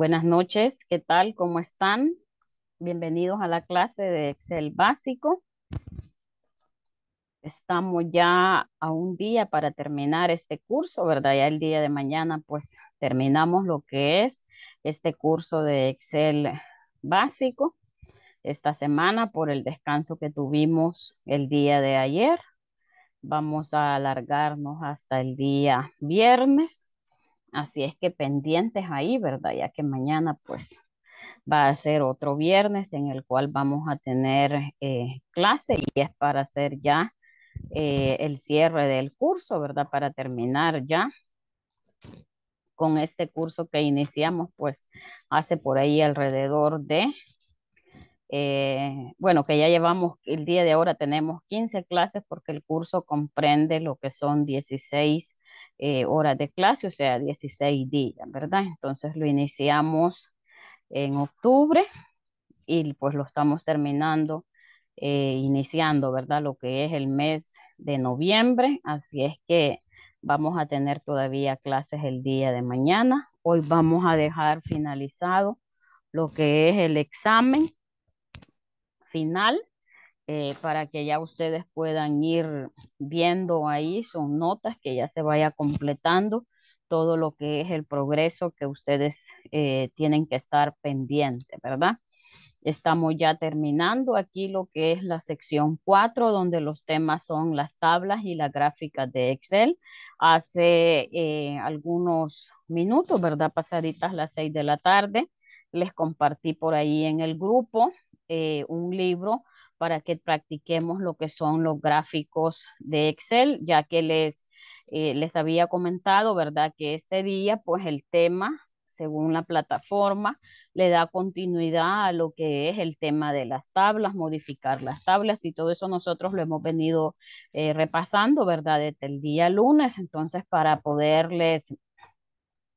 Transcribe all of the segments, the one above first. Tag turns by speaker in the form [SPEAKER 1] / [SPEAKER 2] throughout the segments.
[SPEAKER 1] Buenas noches, ¿qué tal? ¿Cómo están? Bienvenidos a la clase de Excel básico. Estamos ya a un día para terminar este curso, ¿verdad? Ya el día de mañana pues terminamos lo que es este curso de Excel básico esta semana por el descanso que tuvimos el día de ayer. Vamos a alargarnos hasta el día viernes Así es que pendientes ahí, ¿verdad? Ya que mañana pues va a ser otro viernes en el cual vamos a tener eh, clase y es para hacer ya eh, el cierre del curso, ¿verdad? Para terminar ya con este curso que iniciamos pues hace por ahí alrededor de, eh, bueno, que ya llevamos, el día de ahora tenemos 15 clases porque el curso comprende lo que son 16 eh, horas de clase, o sea, 16 días, ¿verdad? Entonces lo iniciamos en octubre y pues lo estamos terminando, eh, iniciando, ¿verdad? Lo que es el mes de noviembre, así es que vamos a tener todavía clases el día de mañana. Hoy vamos a dejar finalizado lo que es el examen final eh, para que ya ustedes puedan ir viendo ahí son notas, que ya se vaya completando todo lo que es el progreso que ustedes eh, tienen que estar pendiente, ¿verdad? Estamos ya terminando aquí lo que es la sección 4, donde los temas son las tablas y las gráficas de Excel. Hace eh, algunos minutos, ¿verdad? Pasaditas las 6 de la tarde, les compartí por ahí en el grupo un libro para que practiquemos lo que son los gráficos de Excel, ya que les, eh, les había comentado, ¿verdad? Que este día, pues el tema, según la plataforma, le da continuidad a lo que es el tema de las tablas, modificar las tablas y todo eso nosotros lo hemos venido eh, repasando, ¿verdad? Desde el día lunes, entonces para poderles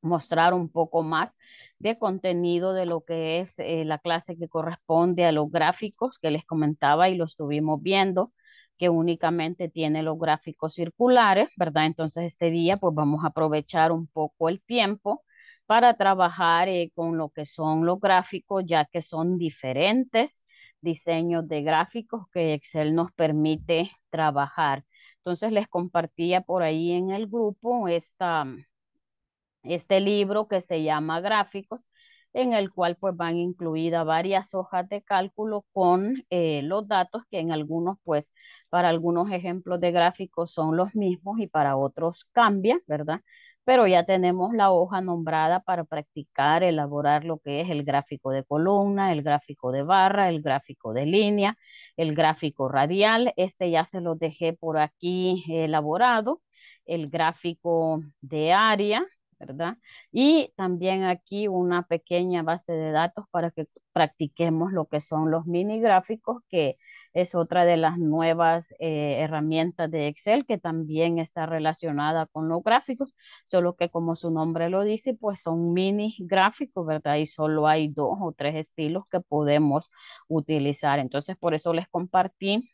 [SPEAKER 1] mostrar un poco más de contenido de lo que es eh, la clase que corresponde a los gráficos que les comentaba y lo estuvimos viendo, que únicamente tiene los gráficos circulares, ¿verdad? Entonces este día pues vamos a aprovechar un poco el tiempo para trabajar eh, con lo que son los gráficos, ya que son diferentes diseños de gráficos que Excel nos permite trabajar. Entonces les compartía por ahí en el grupo esta, este libro que se llama Gráficos, en el cual pues van incluidas varias hojas de cálculo con eh, los datos que en algunos pues para algunos ejemplos de gráficos son los mismos y para otros cambia, ¿verdad? Pero ya tenemos la hoja nombrada para practicar, elaborar lo que es el gráfico de columna, el gráfico de barra, el gráfico de línea, el gráfico radial. Este ya se lo dejé por aquí elaborado el gráfico de área, ¿verdad? Y también aquí una pequeña base de datos para que practiquemos lo que son los mini gráficos, que es otra de las nuevas eh, herramientas de Excel que también está relacionada con los gráficos, solo que como su nombre lo dice, pues son mini gráficos, ¿verdad? Y solo hay dos o tres estilos que podemos utilizar. Entonces, por eso les compartí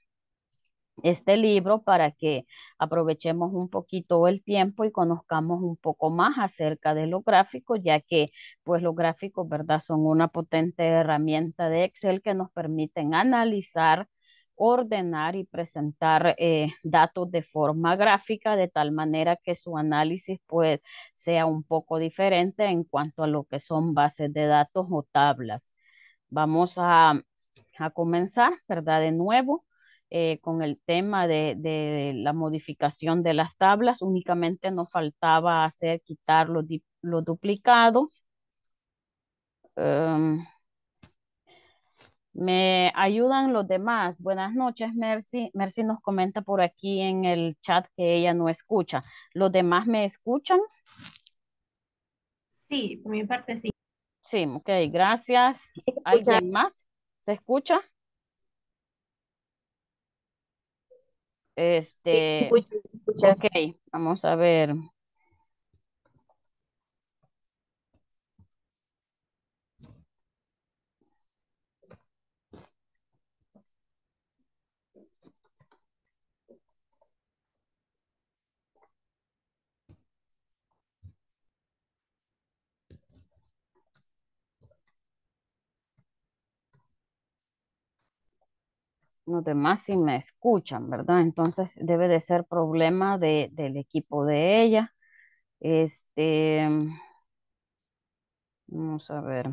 [SPEAKER 1] este libro para que aprovechemos un poquito el tiempo y conozcamos un poco más acerca de los gráficos, ya que pues los gráficos, ¿verdad? Son una potente herramienta de Excel que nos permiten analizar, ordenar y presentar eh, datos de forma gráfica, de tal manera que su análisis pues sea un poco diferente en cuanto a lo que son bases de datos o tablas. Vamos a, a comenzar, ¿verdad? De nuevo eh, con el tema de, la modificación de las tablas, únicamente nos faltaba hacer quitar los, duplicados. Em, me ayudan los demás. Buenas noches, Mercy. Mercy nos comenta por aquí en el chat que ella no escucha. ¿Los demás me escuchan? Sí, por mi parte sí. Sí, ok, gracias. ¿Alguien más? ¿Se escucha? Este, sí, escucho, escucho. ok, vamos a ver. los demás si me escuchan, ¿verdad? Entonces debe de ser problema de, del equipo de ella. Este, vamos a ver.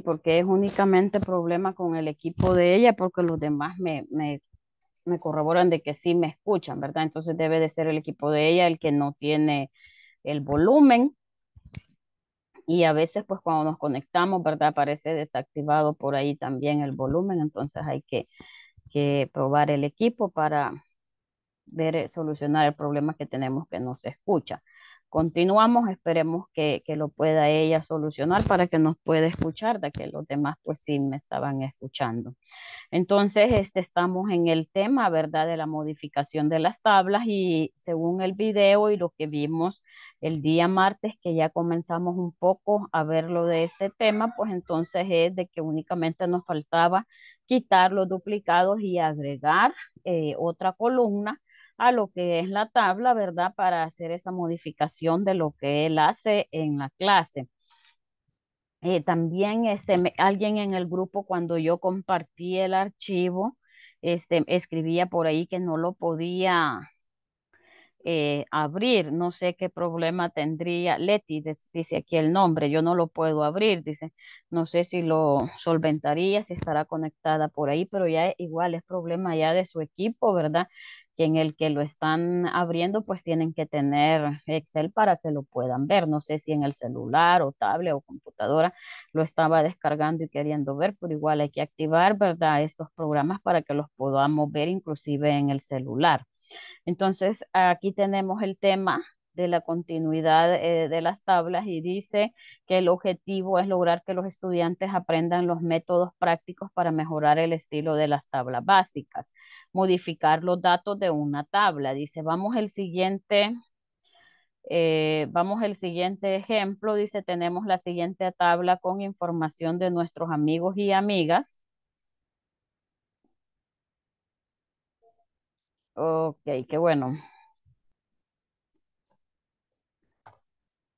[SPEAKER 1] porque es únicamente problema con el equipo de ella, porque los demás me, me, corroboran de que sí me escuchan, ¿verdad? Entonces debe de ser el equipo de ella el que no tiene el volumen. Y a veces, pues cuando nos conectamos, ¿verdad? Aparece desactivado por ahí también el volumen, entonces hay que, que probar el equipo para ver, eh, solucionar el problema que tenemos que no se escucha continuamos, esperemos que, lo pueda ella solucionar para que nos pueda escuchar, de que los demás pues sí me estaban escuchando. Entonces, este, estamos en el tema, ¿verdad?, de la modificación de las tablas y según el video y lo que vimos el día martes, que ya comenzamos un poco a ver lo de este tema, pues entonces es de que únicamente nos faltaba quitar los duplicados y agregar eh, otra columna a lo que es la tabla, ¿verdad? Para hacer esa modificación de lo que él hace en la clase. Eh, también este, alguien en el grupo cuando yo compartí el archivo, este, escribía por ahí que no lo podía eh, abrir. No sé qué problema tendría. Leti dice aquí el nombre, yo no lo puedo abrir, dice. No sé si lo solventaría, si estará conectada por ahí, pero ya igual es problema ya de su equipo, ¿verdad? que en el que lo están abriendo, pues tienen que tener Excel para que lo puedan ver. No sé si en el celular o tablet o computadora lo estaba descargando y queriendo ver, pero igual hay que activar, ¿verdad? Estos programas para que los podamos ver inclusive en el celular. Entonces, aquí tenemos el tema de la continuidad eh, de las tablas y dice que el objetivo es lograr que los estudiantes aprendan los métodos prácticos para mejorar el estilo de las tablas básicas modificar los datos de una tabla. Dice, vamos el siguiente, eh, vamos el siguiente ejemplo. Dice, tenemos la siguiente tabla con información de nuestros amigos y amigas. Ok, qué bueno.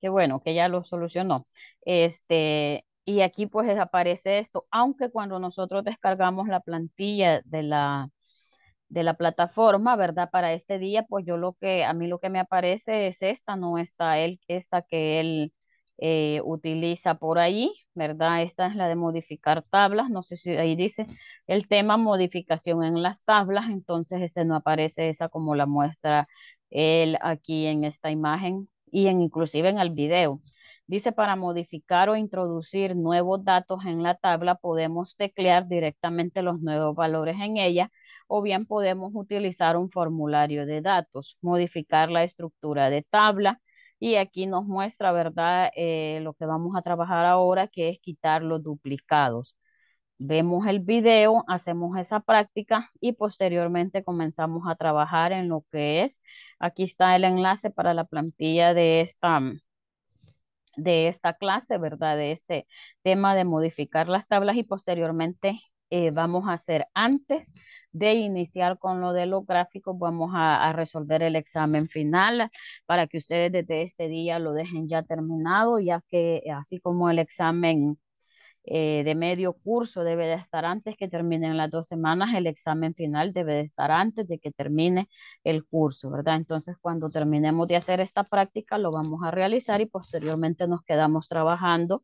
[SPEAKER 1] Qué bueno que ya lo solucionó. Este, y aquí pues aparece esto, aunque cuando nosotros descargamos la plantilla de la, de la plataforma, ¿verdad? Para este día, pues yo lo que, a mí lo que me aparece es esta, no está él, esta que él eh, utiliza por ahí, ¿verdad? Esta es la de modificar tablas, no sé si ahí dice el tema modificación en las tablas, entonces este no aparece esa como la muestra él aquí en esta imagen y en, inclusive en el video. Dice, para modificar o introducir nuevos datos en la tabla, podemos teclear directamente los nuevos valores en ella o bien podemos utilizar un formulario de datos, modificar la estructura de tabla y aquí nos muestra, ¿verdad? Eh, lo que vamos a trabajar ahora que es quitar los duplicados. Vemos el video, hacemos esa práctica y posteriormente comenzamos a trabajar en lo que es. Aquí está el enlace para la plantilla de esta, de esta clase, ¿verdad? De este tema de modificar las tablas y posteriormente eh, vamos a hacer antes de iniciar con lo de los gráficos, vamos a, resolver el examen final para que ustedes desde este día lo dejen ya terminado, ya que así como el examen eh, de medio curso debe de estar antes que terminen las dos semanas, el examen final debe de estar antes de que termine el curso, ¿verdad? Entonces, cuando terminemos de hacer esta práctica, lo vamos a realizar y posteriormente nos quedamos trabajando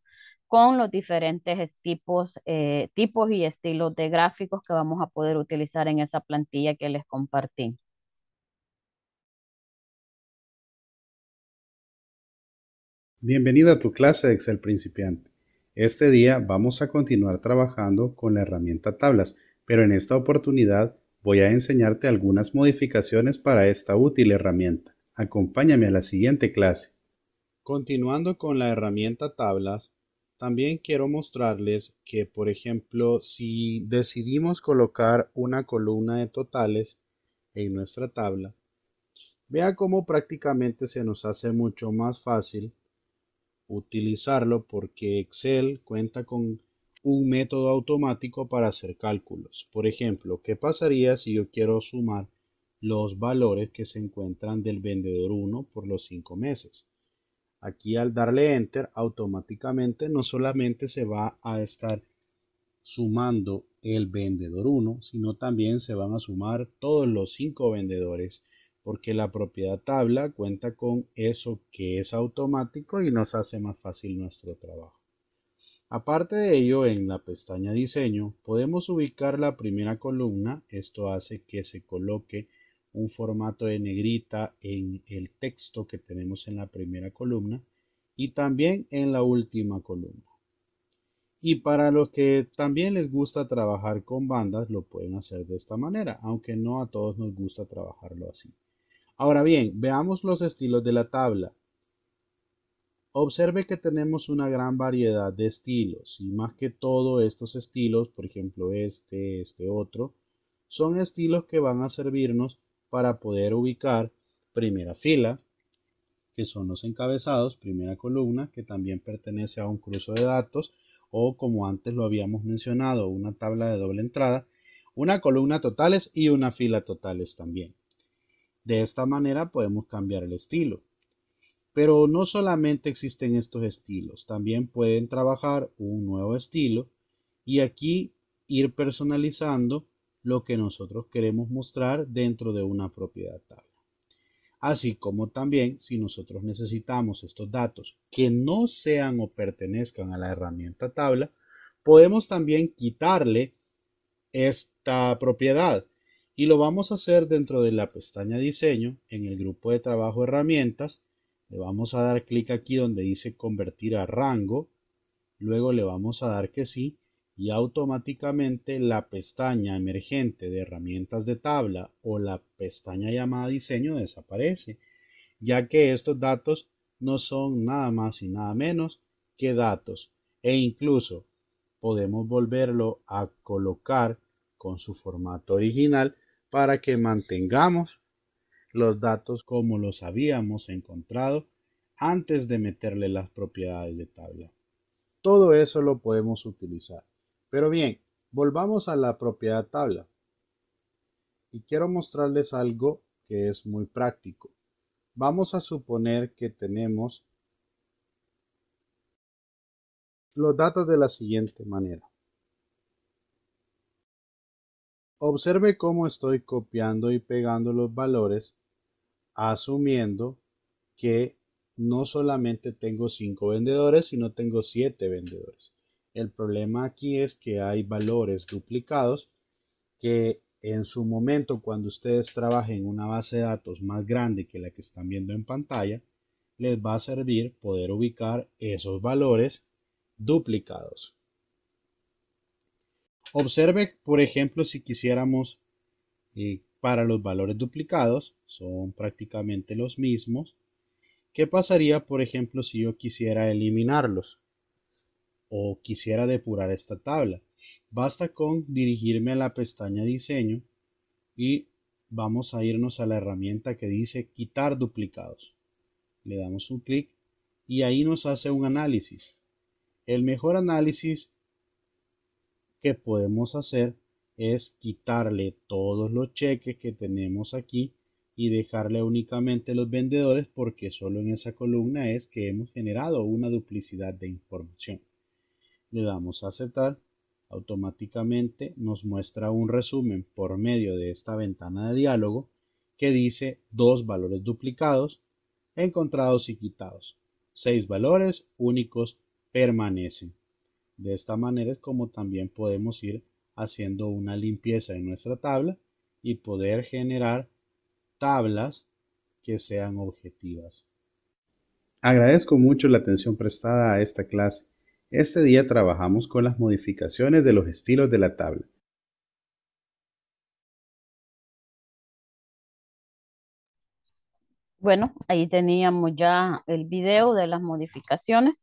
[SPEAKER 1] con los diferentes tipos, eh, tipos y estilos de gráficos que vamos a poder utilizar en esa plantilla que les compartí.
[SPEAKER 2] Bienvenido a tu clase de Excel principiante. Este día vamos a continuar trabajando con la herramienta tablas, pero en esta oportunidad voy a enseñarte algunas modificaciones para esta útil herramienta. Acompáñame a la siguiente clase. Continuando con la herramienta tablas, también quiero mostrarles que, por ejemplo, si decidimos colocar una columna de totales en nuestra tabla, vea cómo prácticamente se nos hace mucho más fácil utilizarlo porque Excel cuenta con un método automático para hacer cálculos. Por ejemplo, ¿qué pasaría si yo quiero sumar los valores que se encuentran del vendedor 1 por los 5 meses? Aquí al darle enter automáticamente no solamente se va a estar sumando el vendedor 1, sino también se van a sumar todos los 5 vendedores porque la propiedad tabla cuenta con eso que es automático y nos hace más fácil nuestro trabajo. Aparte de ello, en la pestaña diseño podemos ubicar la primera columna, esto hace que se coloque un formato de negrita en el texto que tenemos en la primera columna y también en la última columna. Y para los que también les gusta trabajar con bandas, lo pueden hacer de esta manera, aunque no a todos nos gusta trabajarlo así. Ahora bien, veamos los estilos de la tabla. Observe que tenemos una gran variedad de estilos y más que todo estos estilos, por ejemplo este, este otro, son estilos que van a servirnos para poder ubicar primera fila, que son los encabezados, primera columna, que también pertenece a un cruce de datos, o como antes lo habíamos mencionado, una tabla de doble entrada, una columna totales y una fila totales también. De esta manera podemos cambiar el estilo. Pero no solamente existen estos estilos, también pueden trabajar un nuevo estilo y aquí ir personalizando lo que nosotros queremos mostrar dentro de una propiedad tabla. Así como también si nosotros necesitamos estos datos que no sean o pertenezcan a la herramienta tabla, podemos también quitarle esta propiedad y lo vamos a hacer dentro de la pestaña diseño en el grupo de trabajo herramientas le vamos a dar clic aquí donde dice convertir a rango luego le vamos a dar que sí y automáticamente la pestaña emergente de herramientas de tabla o la pestaña llamada diseño desaparece, ya que estos datos no son nada más y nada menos que datos e incluso podemos volverlo a colocar con su formato original para que mantengamos los datos como los habíamos encontrado antes de meterle las propiedades de tabla. Todo eso lo podemos utilizar. Pero bien, volvamos a la propiedad tabla. Y quiero mostrarles algo que es muy práctico. Vamos a suponer que tenemos los datos de la siguiente manera. Observe cómo estoy copiando y pegando los valores asumiendo que no solamente tengo 5 vendedores, sino tengo 7 vendedores. El problema aquí es que hay valores duplicados que en su momento cuando ustedes trabajen en una base de datos más grande que la que están viendo en pantalla, les va a servir poder ubicar esos valores duplicados. Observe, por ejemplo, si quisiéramos eh, para los valores duplicados, son prácticamente los mismos. ¿Qué pasaría, por ejemplo, si yo quisiera eliminarlos? o quisiera depurar esta tabla. Basta con dirigirme a la pestaña diseño y vamos a irnos a la herramienta que dice quitar duplicados. Le damos un clic y ahí nos hace un análisis. El mejor análisis que podemos hacer es quitarle todos los cheques que tenemos aquí y dejarle únicamente los vendedores porque solo en esa columna es que hemos generado una duplicidad de información le damos a aceptar, automáticamente nos muestra un resumen por medio de esta ventana de diálogo que dice dos valores duplicados, encontrados y quitados. Seis valores únicos permanecen. De esta manera es como también podemos ir haciendo una limpieza en nuestra tabla y poder generar tablas que sean objetivas. Agradezco mucho la atención prestada a esta clase. Este día trabajamos con las modificaciones de los estilos de la tabla.
[SPEAKER 1] Bueno, ahí teníamos ya el video de las modificaciones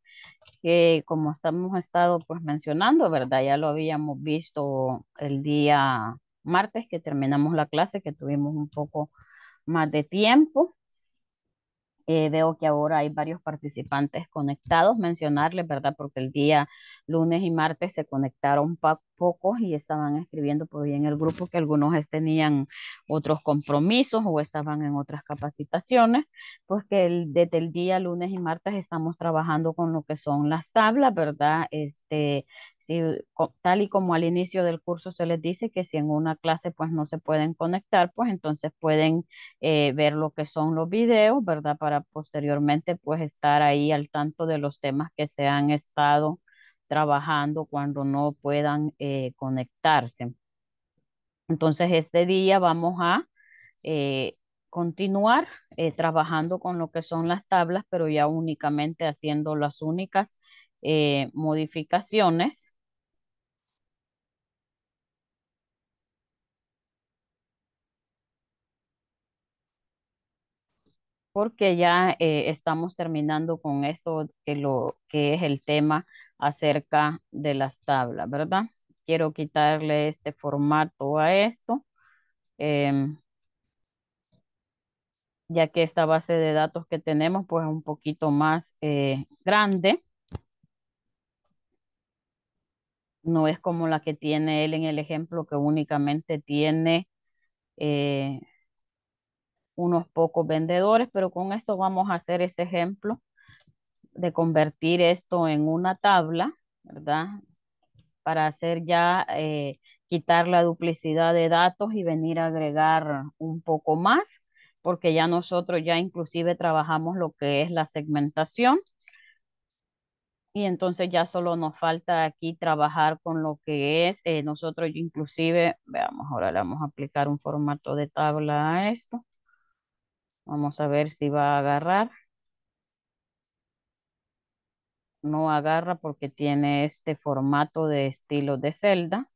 [SPEAKER 1] que como estamos estado pues mencionando, ¿verdad? Ya lo habíamos visto el día martes que terminamos la clase, que tuvimos un poco más de tiempo. Eh, veo que ahora hay varios participantes conectados, mencionarles, ¿verdad? Porque el día lunes y martes se conectaron pocos y estaban escribiendo por bien en el grupo que algunos tenían otros compromisos o estaban en otras capacitaciones, pues que desde el día lunes y martes estamos trabajando con lo que son las tablas, ¿verdad? Este, tal y como al inicio del curso se les dice que si en una clase pues no se pueden conectar, pues entonces pueden eh, ver lo que son los videos, ¿verdad? Para posteriormente pues estar ahí al tanto de los temas que se han estado trabajando cuando no puedan eh, conectarse. Entonces, este día vamos a eh, continuar eh, trabajando con lo que son las tablas, pero ya únicamente haciendo las únicas modificaciones. porque ya estamos terminando con esto que, lo, que es el tema acerca de las tablas, ¿verdad? Quiero quitarle este formato a esto, em, ya que esta base de datos que tenemos pues es un poquito más eh, grande. No es como la que tiene él en el ejemplo que únicamente tiene eh, unos pocos vendedores, pero con esto vamos a hacer ese ejemplo de convertir esto en una tabla, ¿verdad? Para hacer ya, eh, quitar la duplicidad de datos y venir a agregar un poco más, porque ya nosotros ya inclusive trabajamos lo que es la segmentación. Y entonces ya solo nos falta aquí trabajar con lo que es, eh, nosotros inclusive, veamos, ahora le vamos a aplicar un formato de tabla a esto. Vamos a ver si va a agarrar no agarra porque tiene este formato de estilo de celda.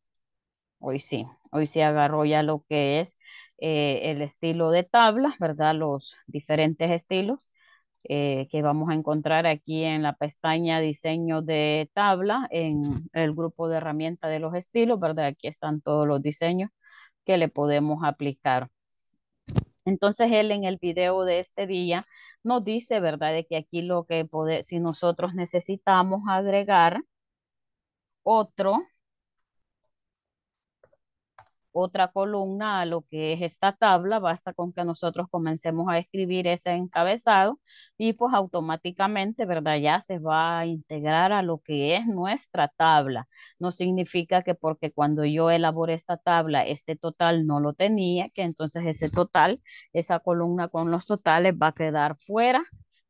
[SPEAKER 1] Hoy sí, hoy sí agarró ya lo que es eh, el estilo de tabla, ¿verdad? Los diferentes estilos eh, que vamos a encontrar aquí en la pestaña diseño de tabla, en el grupo de herramientas de los estilos, ¿verdad? Aquí están todos los diseños que le podemos aplicar. Entonces él en el video de este día nos dice, ¿verdad? De que aquí lo que poder, si nosotros necesitamos agregar otro, otra columna a lo que es esta tabla, basta con que nosotros comencemos a escribir ese encabezado y pues automáticamente, ¿verdad? Ya se va a integrar a lo que es nuestra tabla. No significa que porque cuando yo elaboré esta tabla, este total no lo tenía, que entonces ese total, esa columna con los totales va a quedar fuera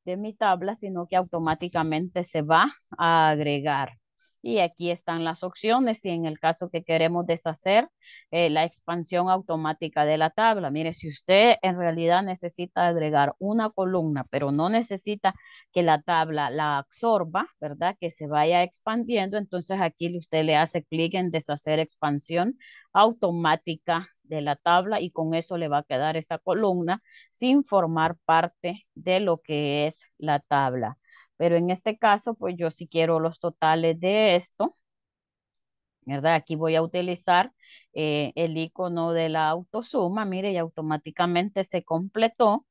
[SPEAKER 1] de mi tabla, sino que automáticamente se va a agregar y aquí están las opciones y en el caso que queremos deshacer eh, la expansión automática de la tabla. Mire, si usted en realidad necesita agregar una columna, pero no necesita que la tabla la absorba, ¿verdad? Que se vaya expandiendo, entonces aquí usted le hace clic en deshacer expansión automática de la tabla y con eso le va a quedar esa columna sin formar parte de lo que es la tabla. Pero en este caso, pues yo sí quiero los totales de esto, ¿verdad? Aquí voy a utilizar eh, el icono de la autosuma, mire, y automáticamente se completó.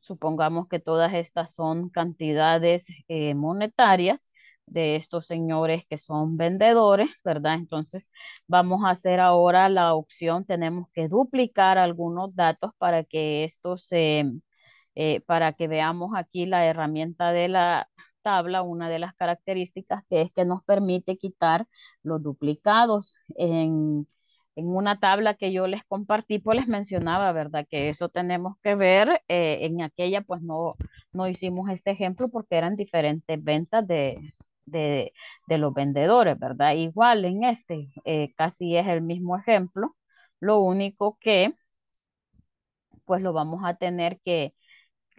[SPEAKER 1] Supongamos que todas estas son cantidades eh, monetarias de estos señores que son vendedores, ¿verdad? Entonces vamos a hacer ahora la opción, tenemos que duplicar algunos datos para que esto se... Eh, para que veamos aquí la herramienta de la tabla, una de las características que es que nos permite quitar los duplicados. En, una tabla que yo les compartí, pues les mencionaba, ¿verdad? Que eso tenemos que ver. Eh, en aquella, pues no, no hicimos este ejemplo porque eran diferentes ventas de, los vendedores, ¿verdad? Igual en este, eh, casi es el mismo ejemplo. Lo único que, pues lo vamos a tener que,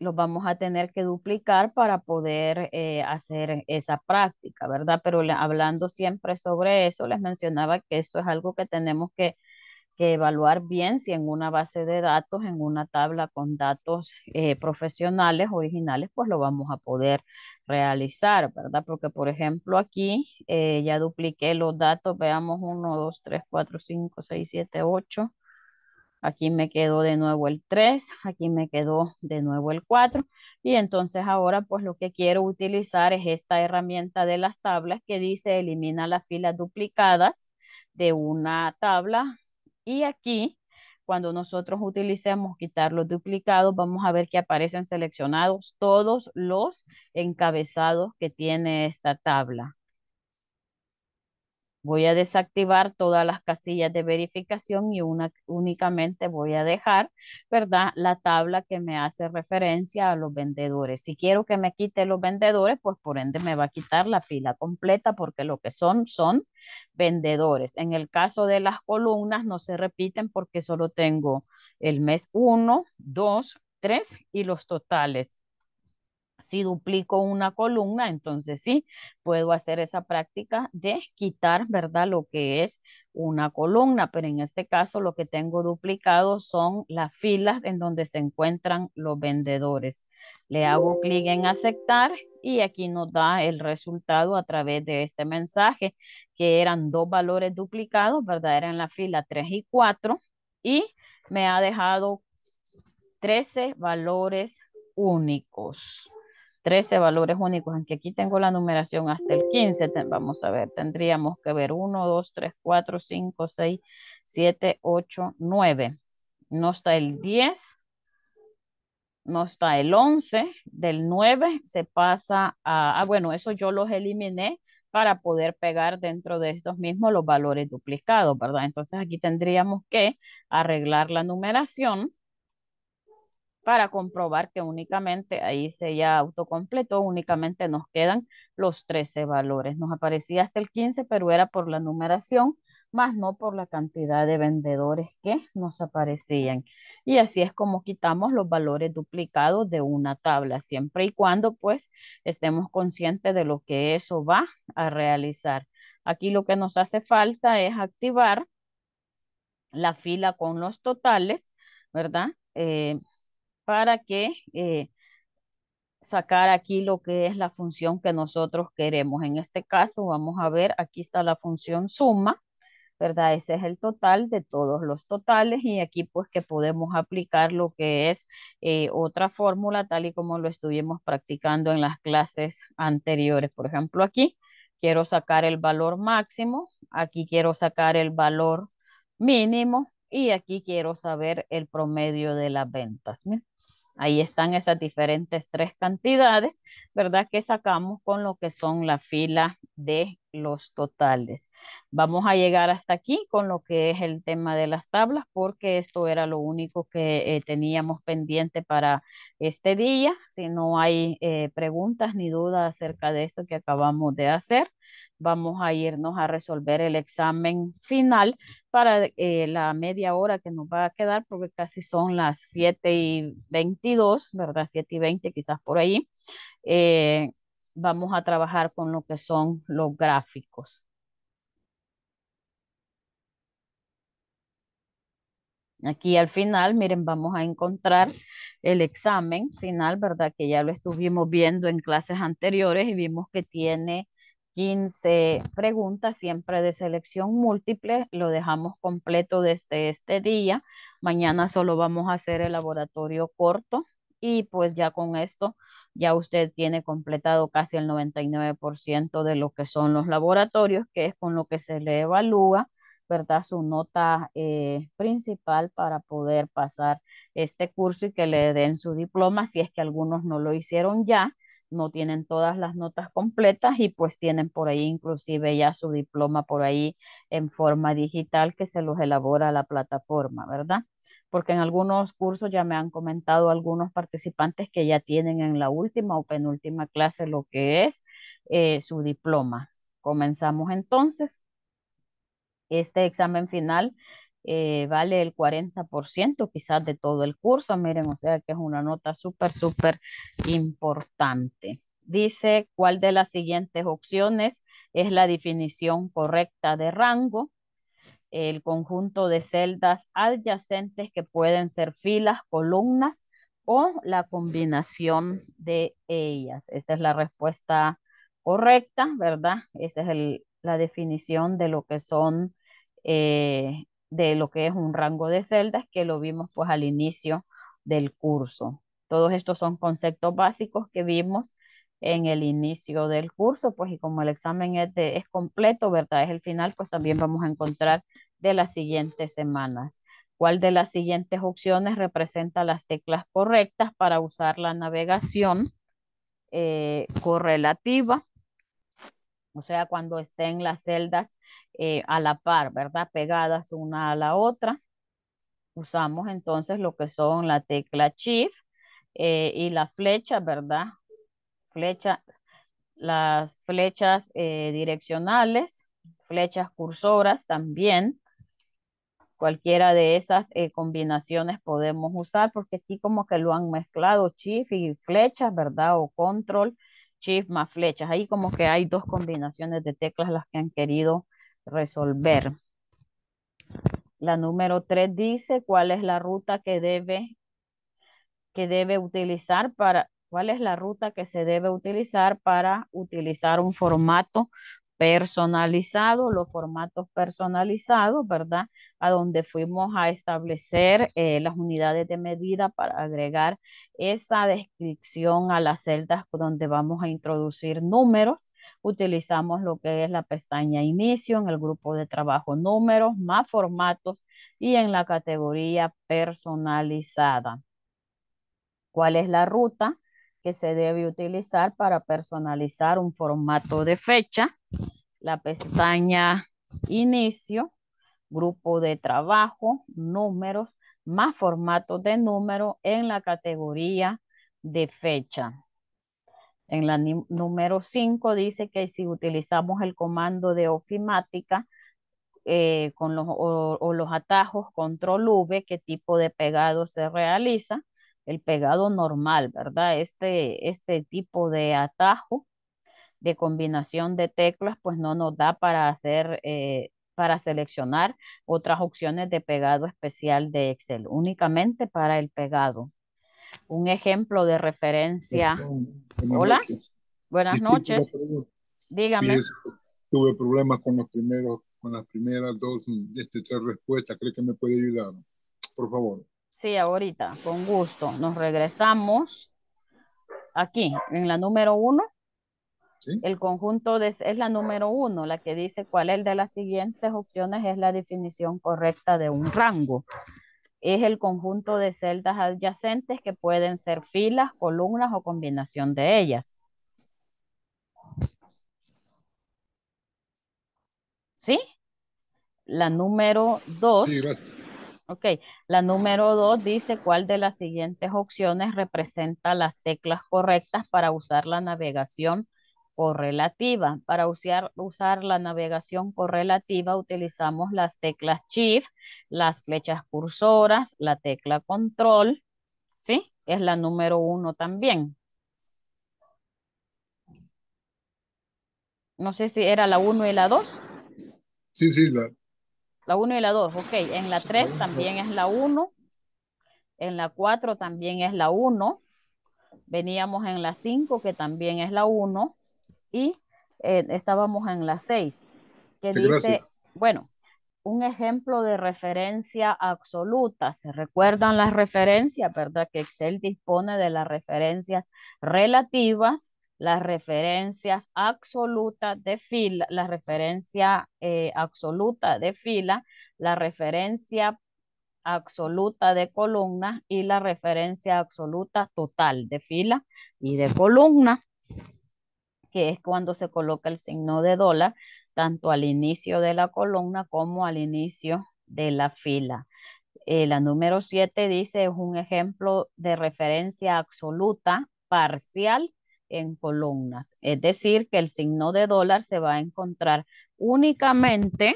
[SPEAKER 1] los vamos a tener que duplicar para poder eh, hacer esa práctica, ¿verdad? Pero hablando siempre sobre eso, les mencionaba que esto es algo que tenemos que, evaluar bien si en una base de datos, en una tabla con datos eh, profesionales, originales, pues lo vamos a poder realizar, ¿verdad? Porque, por ejemplo, aquí eh, ya dupliqué los datos, veamos 1, 2, 3, 4, 5, 6, 7, 8. Aquí me quedó de nuevo el 3, aquí me quedó de nuevo el 4. Y entonces ahora pues lo que quiero utilizar es esta herramienta de las tablas que dice elimina las filas duplicadas de una tabla. Y aquí cuando nosotros utilicemos quitar los duplicados, vamos a ver que aparecen seleccionados todos los encabezados que tiene esta tabla. Voy a desactivar todas las casillas de verificación y una, únicamente voy a dejar, ¿verdad? La tabla que me hace referencia a los vendedores. Si quiero que me quite los vendedores, pues por ende me va a quitar la fila completa porque lo que son son vendedores. En el caso de las columnas no se repiten porque solo tengo el mes 1, 2, 3 y los totales. Si duplico una columna, entonces sí, puedo hacer esa práctica de quitar, ¿verdad? Lo que es una columna, pero en este caso lo que tengo duplicado son las filas en donde se encuentran los vendedores. Le hago clic en aceptar y aquí nos da el resultado a través de este mensaje, que eran dos valores duplicados, ¿verdad? Eran la fila 3 y 4 y me ha dejado 13 valores únicos. 13 valores únicos, aunque aquí tengo la numeración hasta el 15, vamos a ver, tendríamos que ver 1, 2, 3, 4, 5, 6, 7, 8, 9. No está el 10, no está el 11, del 9 se pasa a, ah, bueno, eso yo los eliminé para poder pegar dentro de estos mismos los valores duplicados, ¿verdad? Entonces aquí tendríamos que arreglar la numeración para comprobar que únicamente ahí se ya autocompletó, únicamente nos quedan los 13 valores. Nos aparecía hasta el 15, pero era por la numeración, más no por la cantidad de vendedores que nos aparecían. Y así es como quitamos los valores duplicados de una tabla, siempre y cuando pues estemos conscientes de lo que eso va a realizar. Aquí lo que nos hace falta es activar la fila con los totales, ¿verdad? Eh, para que eh, sacar aquí lo que es la función que nosotros queremos. En este caso vamos a ver, aquí está la función suma, ¿verdad? Ese es el total de todos los totales y aquí pues que podemos aplicar lo que es eh, otra fórmula tal y como lo estuvimos practicando en las clases anteriores. Por ejemplo, aquí quiero sacar el valor máximo, aquí quiero sacar el valor mínimo y aquí quiero saber el promedio de las ventas. Ahí están esas diferentes tres cantidades, ¿verdad? Que sacamos con lo que son la fila de los totales. Vamos a llegar hasta aquí con lo que es el tema de las tablas, porque esto era lo único que eh, teníamos pendiente para este día. Si no hay eh, preguntas ni dudas acerca de esto que acabamos de hacer, vamos a irnos a resolver el examen final para eh, la media hora que nos va a quedar, porque casi son las 7 y 22, ¿verdad? 7 y 20 quizás por ahí. Eh, vamos a trabajar con lo que son los gráficos. Aquí al final, miren, vamos a encontrar el examen final, ¿verdad? Que ya lo estuvimos viendo en clases anteriores y vimos que tiene 15 preguntas, siempre de selección múltiple. Lo dejamos completo desde este día. Mañana solo vamos a hacer el laboratorio corto y pues ya con esto ya usted tiene completado casi el 99% de lo que son los laboratorios, que es con lo que se le evalúa, ¿verdad? Su nota eh, principal para poder pasar este curso y que le den su diploma si es que algunos no lo hicieron ya no tienen todas las notas completas y pues tienen por ahí inclusive ya su diploma por ahí en forma digital que se los elabora la plataforma, ¿verdad? Porque en algunos cursos ya me han comentado algunos participantes que ya tienen en la última o penúltima clase lo que es eh, su diploma. Comenzamos entonces. Este examen final eh, vale el 40% quizás de todo el curso. Miren, o sea que es una nota súper, súper importante. Dice cuál de las siguientes opciones es la definición correcta de rango. El conjunto de celdas adyacentes que pueden ser filas, columnas o la combinación de ellas. Esta es la respuesta correcta, ¿verdad? Esa es la definición de lo que son eh, de lo que es un rango de celdas, que lo vimos pues al inicio del curso. Todos estos son conceptos básicos que vimos en el inicio del curso, pues y como el examen es, es completo, ¿verdad? Es el final, pues también vamos a encontrar de las siguientes semanas. ¿Cuál de las siguientes opciones representa las teclas correctas para usar la navegación eh, correlativa? O sea, cuando estén las celdas eh, a la par, ¿verdad? Pegadas una a la otra. Usamos entonces lo que son la tecla Shift eh, y la flecha, ¿verdad? Flecha, las flechas eh, direccionales, flechas cursoras también. Cualquiera de esas combinaciones podemos usar porque aquí como que lo han mezclado shift y flechas, ¿verdad? O control, shift más flechas. Ahí como que hay dos combinaciones de teclas las que han querido resolver. La número tres dice cuál es la ruta que debe, que debe utilizar para, cuál es la ruta que se debe utilizar para utilizar un formato personalizado, los formatos personalizados, ¿verdad? A donde fuimos a establecer eh, las unidades de medida para agregar esa descripción a las celdas donde vamos a introducir números utilizamos lo que es la pestaña inicio en el grupo de trabajo números, más formatos y en la categoría personalizada. ¿Cuál es la ruta que se debe utilizar para personalizar un formato de fecha? La pestaña inicio, grupo de trabajo, números, más formatos de número en la categoría de fecha. En la número 5 dice que si utilizamos el comando de ofimática eh, con los, o, los atajos control V, qué tipo de pegado se realiza. El pegado normal, ¿verdad? Este, este tipo de atajo de combinación de teclas, pues no nos da para hacer, eh, para seleccionar otras opciones de pegado especial de Excel, únicamente para el pegado un ejemplo de referencia. Este, Hola, buenas noches. Dígame.
[SPEAKER 2] Tuve problemas con los primeros, con las primeras dos, este, tres respuestas. ¿Cree que me puede ayudar? Por favor.
[SPEAKER 1] Sí, ahorita, con gusto. Nos regresamos aquí, en la número uno. El conjunto de, es la número uno, la que dice cuál es de las siguientes opciones es la definición correcta de un rango es el conjunto de celdas adyacentes que pueden ser filas, columnas o combinación de ellas. ¿Sí? La número dos. ok, la número dos dice cuál de las siguientes opciones representa las teclas correctas para usar la navegación correlativa. Para usar, usar la navegación correlativa utilizamos las teclas Shift, las flechas cursoras, la tecla Control, ¿sí? Es la número uno también. No sé si era la 1 y la 2 Sí, sí, la... La 1 y la 2, ok. En la 3 también es la 1. En la 4 también es la 1. Veníamos en la 5 que también es la 1 y eh, estábamos en la 6, que dice, bueno, un ejemplo de referencia absoluta. ¿Se recuerdan las referencias, verdad? Que Excel dispone de las referencias relativas, las referencias absolutas de fila, la referencia eh, absoluta de fila, la referencia absoluta de columna y la referencia absoluta total de fila y de columna que es cuando se coloca el signo de dólar, tanto al inicio de la columna como al inicio de la fila. Eh, la número 7 dice es un ejemplo de referencia absoluta parcial en columnas. Es decir, que el signo de dólar se va a encontrar únicamente,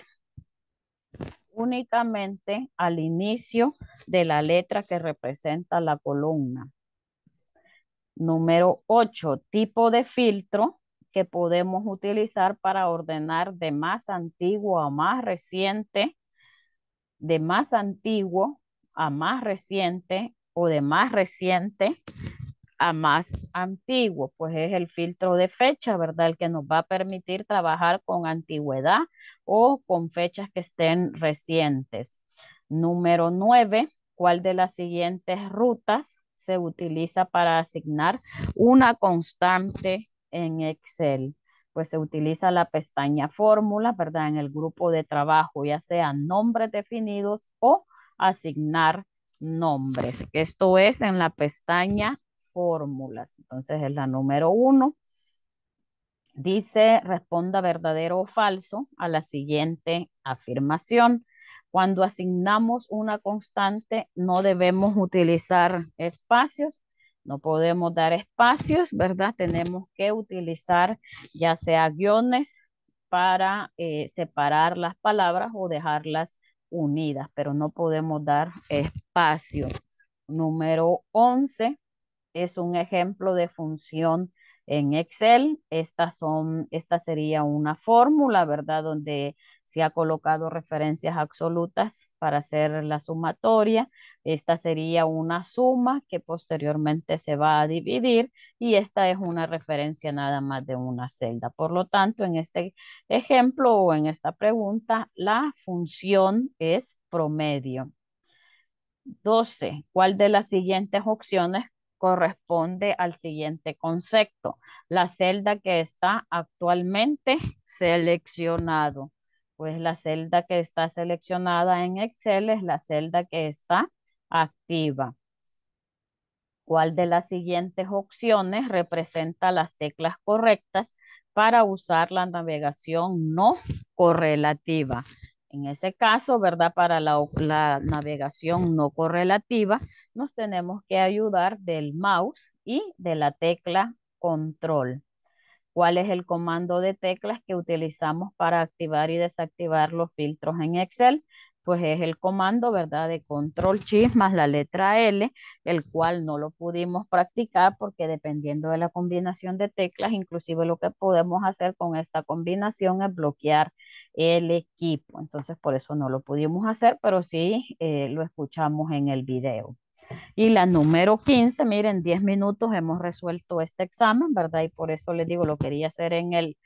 [SPEAKER 1] únicamente al inicio de la letra que representa la columna. Número 8, tipo de filtro que podemos utilizar para ordenar de más antiguo a más reciente, de más antiguo a más reciente o de más reciente a más antiguo, pues es el filtro de fecha, ¿verdad? El que nos va a permitir trabajar con antigüedad o con fechas que estén recientes. Número 9, ¿cuál de las siguientes rutas se utiliza para asignar una constante en Excel. Pues se utiliza la pestaña fórmula, ¿verdad? En el grupo de trabajo, ya sea nombres definidos o asignar nombres. Esto es en la pestaña fórmulas. Entonces es la número uno. Dice, responda verdadero o falso a la siguiente afirmación. Cuando asignamos una constante, no debemos utilizar espacios no podemos dar espacios, ¿verdad? Tenemos que utilizar ya sea guiones para eh, separar las palabras o dejarlas unidas, pero no podemos dar espacio. Número 11 es un ejemplo de función en Excel. Estas son, esta sería una fórmula, ¿verdad? Donde se ha colocado referencias absolutas para hacer la sumatoria. Esta sería una suma que posteriormente se va a dividir y esta es una referencia nada más de una celda. Por lo tanto, en este ejemplo o en esta pregunta, la función es promedio. 12. ¿Cuál de las siguientes opciones corresponde al siguiente concepto, la celda que está actualmente seleccionado. Pues la celda que está seleccionada en Excel es la celda que está activa. ¿Cuál de las siguientes opciones representa las teclas correctas para usar la navegación no correlativa? En ese caso, ¿verdad? Para la, la navegación no correlativa, nos tenemos que ayudar del mouse y de la tecla control. ¿Cuál es el comando de teclas que utilizamos para activar y desactivar los filtros en Excel? Pues es el comando, ¿verdad? De control shift más la letra L, el cual no lo pudimos practicar porque dependiendo de la combinación de teclas, inclusive lo que podemos hacer con esta combinación es bloquear el equipo. Entonces, por eso no lo pudimos hacer, pero sí eh, lo escuchamos en el video. Y la número 15, miren, 10 minutos hemos resuelto este examen, ¿verdad? Y por eso les digo, lo quería hacer en el,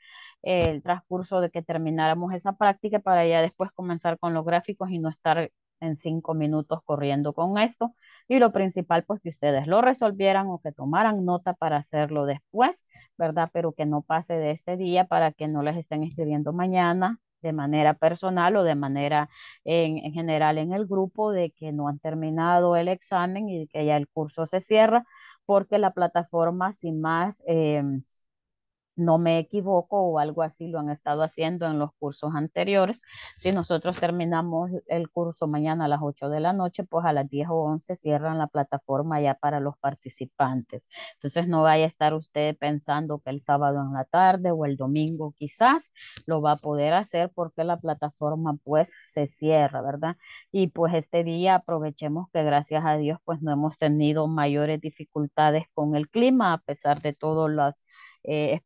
[SPEAKER 1] el transcurso de que termináramos esa práctica para ya después comenzar con los gráficos y no estar en cinco minutos corriendo con esto. Y lo principal, pues que ustedes lo resolvieran o que tomaran nota para hacerlo después, ¿verdad? Pero que no pase de este día para que no les estén escribiendo mañana de manera personal o de manera en, general en el grupo de que no han terminado el examen y que ya el curso se cierra porque la plataforma sin más em, no me equivoco o algo así lo han estado haciendo en los cursos anteriores. Si nosotros terminamos el curso mañana a las 8 de la noche, pues a las 10 o 11 cierran la plataforma ya para los participantes. Entonces no vaya a estar usted pensando que el sábado en la tarde o el domingo quizás lo va a poder hacer porque la plataforma pues se cierra, ¿verdad? Y pues este día aprovechemos que gracias a Dios pues no hemos tenido mayores dificultades con el clima a pesar de todas las eh,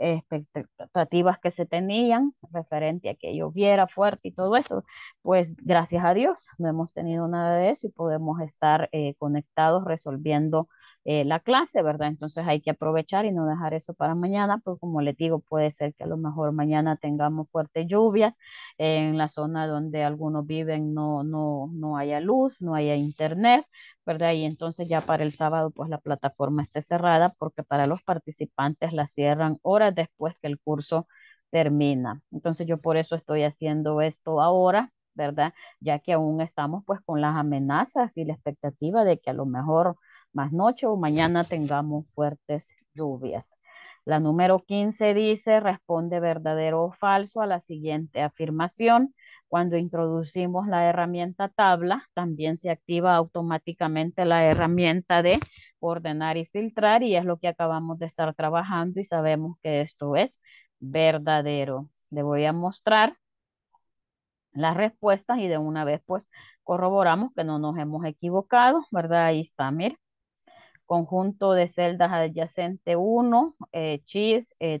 [SPEAKER 1] expectativas que se tenían referente a que lloviera fuerte y todo eso, pues gracias a Dios no hemos tenido nada de eso y podemos estar eh, conectados resolviendo eh, la clase, ¿verdad? Entonces hay que aprovechar y no dejar eso para mañana, porque como les digo, puede ser que a lo mejor mañana tengamos fuertes lluvias eh, en la zona donde algunos viven, no, no, no haya luz, no haya internet, ¿verdad? Y entonces ya para el sábado, pues la plataforma esté cerrada, porque para los participantes la cierran horas después que el curso termina. Entonces yo por eso estoy haciendo esto ahora, ¿verdad? Ya que aún estamos pues con las amenazas y la expectativa de que a lo mejor más noche o mañana tengamos fuertes lluvias. La número 15 dice, responde verdadero o falso a la siguiente afirmación. Cuando introducimos la herramienta tabla, también se activa automáticamente la herramienta de ordenar y filtrar y es lo que acabamos de estar trabajando y sabemos que esto es verdadero. Le voy a mostrar las respuestas y de una vez pues corroboramos que no nos hemos equivocado, ¿verdad? Ahí está, mir conjunto de celdas adyacente 1, eh, chis, eh,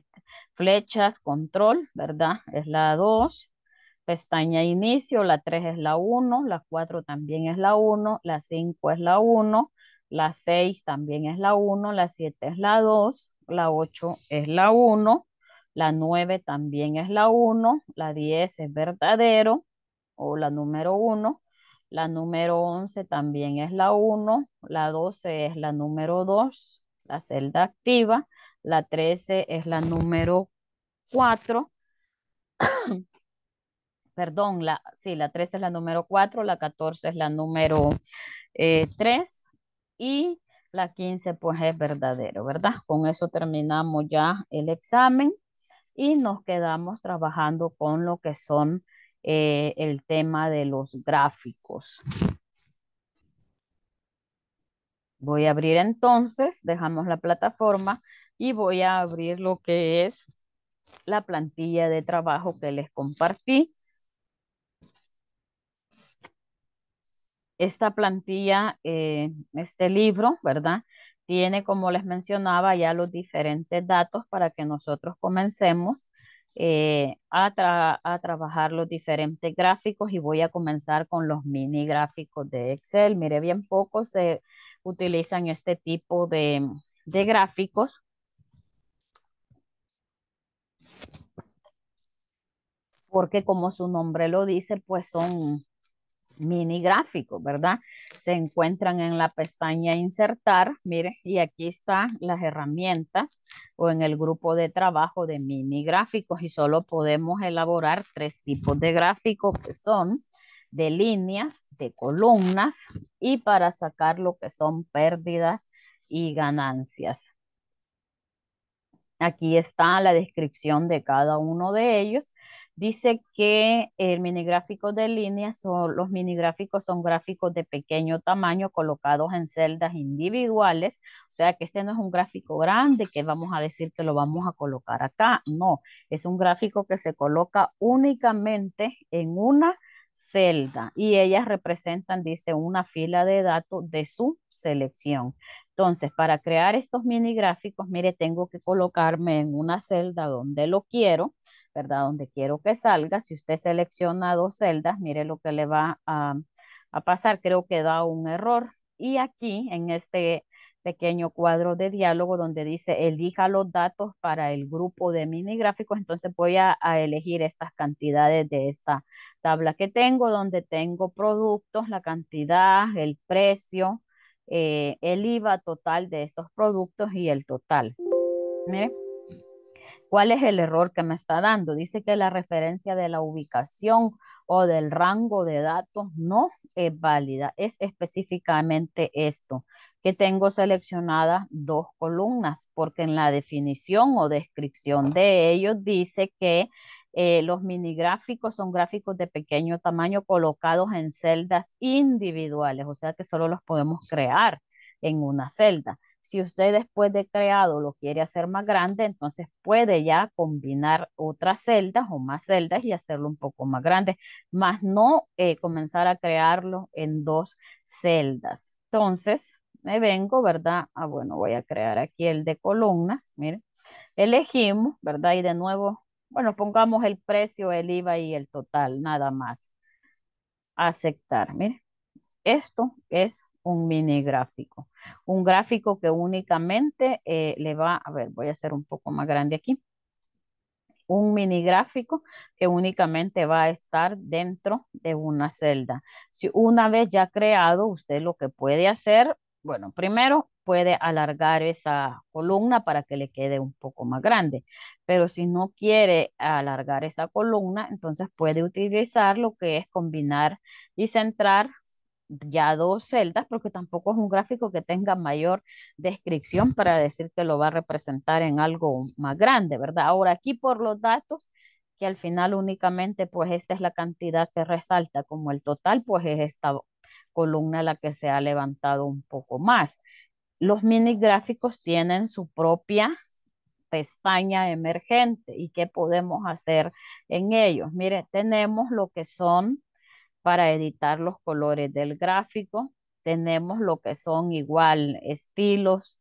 [SPEAKER 1] flechas, control, ¿verdad? Es la 2, pestaña inicio, la 3 es la 1, la 4 también es la 1, la 5 es la 1, la 6 también es la 1, la 7 es la 2, la 8 es la 1, la 9 también es la 1, la 10 es verdadero o la número 1, la número 11 también es la 1, la 12 es la número 2, la celda activa, la 13 es la número 4, perdón, la, sí, la 13 es la número 4, la 14 es la número 3 eh, y la 15 pues es verdadero, ¿verdad? Con eso terminamos ya el examen y nos quedamos trabajando con lo que son eh, el tema de los gráficos. Voy a abrir entonces, dejamos la plataforma y voy a abrir lo que es la plantilla de trabajo que les compartí. Esta plantilla, eh, este libro, ¿verdad? Tiene, como les mencionaba, ya los diferentes datos para que nosotros comencemos eh, a, trabajar los diferentes gráficos y voy a comenzar con los mini gráficos de Excel. Mire, bien pocos se utilizan este tipo de gráficos. Porque como su nombre lo dice, pues son mini gráfico, ¿verdad? Se encuentran en la pestaña insertar, miren, y aquí están las herramientas o en el grupo de trabajo de mini gráficos y solo podemos elaborar tres tipos de gráficos que son de líneas, de columnas y para sacar lo que son pérdidas y ganancias. Aquí está la descripción de cada uno de ellos Dice que el minigráfico de líneas son los minigráficos son gráficos de pequeño tamaño colocados en celdas individuales, o sea que este no es un gráfico grande que vamos a decir que lo vamos a colocar acá, no, es un gráfico que se coloca únicamente en una celda y ellas representan, dice, una fila de datos de su selección. Entonces, para crear estos mini gráficos, mire, tengo que colocarme en una celda donde lo quiero, ¿verdad? Donde quiero que salga. Si usted selecciona dos celdas, mire lo que le va a, a pasar. Creo que da un error. Y aquí, en este pequeño cuadro de diálogo donde dice elija los datos para el grupo de mini gráficos, entonces voy a, elegir estas cantidades de esta tabla que tengo, donde tengo productos, la cantidad, el precio, eh, el IVA total de estos productos y el total. ¿cuál es el error que me está dando? Dice que la referencia de la ubicación o del rango de datos no es válida, es específicamente esto que tengo seleccionadas dos columnas, porque en la definición o descripción de ellos dice que eh, los mini gráficos son gráficos de pequeño tamaño colocados en celdas individuales, o sea que solo los podemos crear en una celda. Si usted después de creado lo quiere hacer más grande, entonces puede ya combinar otras celdas o más celdas y hacerlo un poco más grande, más no eh, comenzar a crearlo en dos celdas. Entonces, me vengo, ¿verdad? Ah, bueno, voy a crear aquí el de columnas, mire, Elegimos, ¿verdad? Y de nuevo, bueno, pongamos el precio, el IVA y el total, nada más. Aceptar, mire, Esto es un mini gráfico. Un gráfico que únicamente eh, le va, a ver, voy a hacer un poco más grande aquí. Un mini gráfico que únicamente va a estar dentro de una celda. Si una vez ya creado, usted lo que puede hacer bueno, primero puede alargar esa columna para que le quede un poco más grande, pero si no quiere alargar esa columna, entonces puede utilizar lo que es combinar y centrar ya dos celdas, porque tampoco es un gráfico que tenga mayor descripción para decir que lo va a representar en algo más grande, ¿verdad? Ahora aquí por los datos, que al final únicamente pues esta es la cantidad que resalta como el total, pues es esta columna la que se ha levantado un poco más. Los mini gráficos tienen su propia pestaña emergente y qué podemos hacer en ellos. Mire, tenemos lo que son para editar los colores del gráfico, tenemos lo que son igual estilos,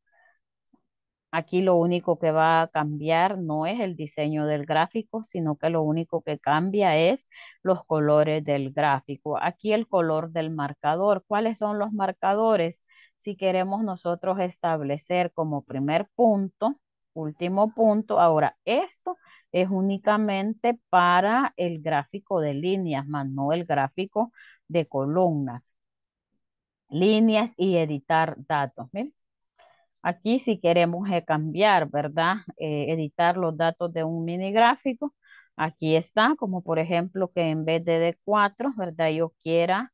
[SPEAKER 1] Aquí lo único que va a cambiar no es el diseño del gráfico, sino que lo único que cambia es los colores del gráfico. Aquí el color del marcador. ¿Cuáles son los marcadores? Si queremos nosotros establecer como primer punto, último punto, ahora esto es únicamente para el gráfico de líneas, más no el gráfico de columnas, líneas y editar datos. Aquí si queremos eh, cambiar, ¿verdad? Eh, editar los datos de un mini gráfico, aquí está, como por ejemplo que en vez de D 4, ¿verdad? Yo quiera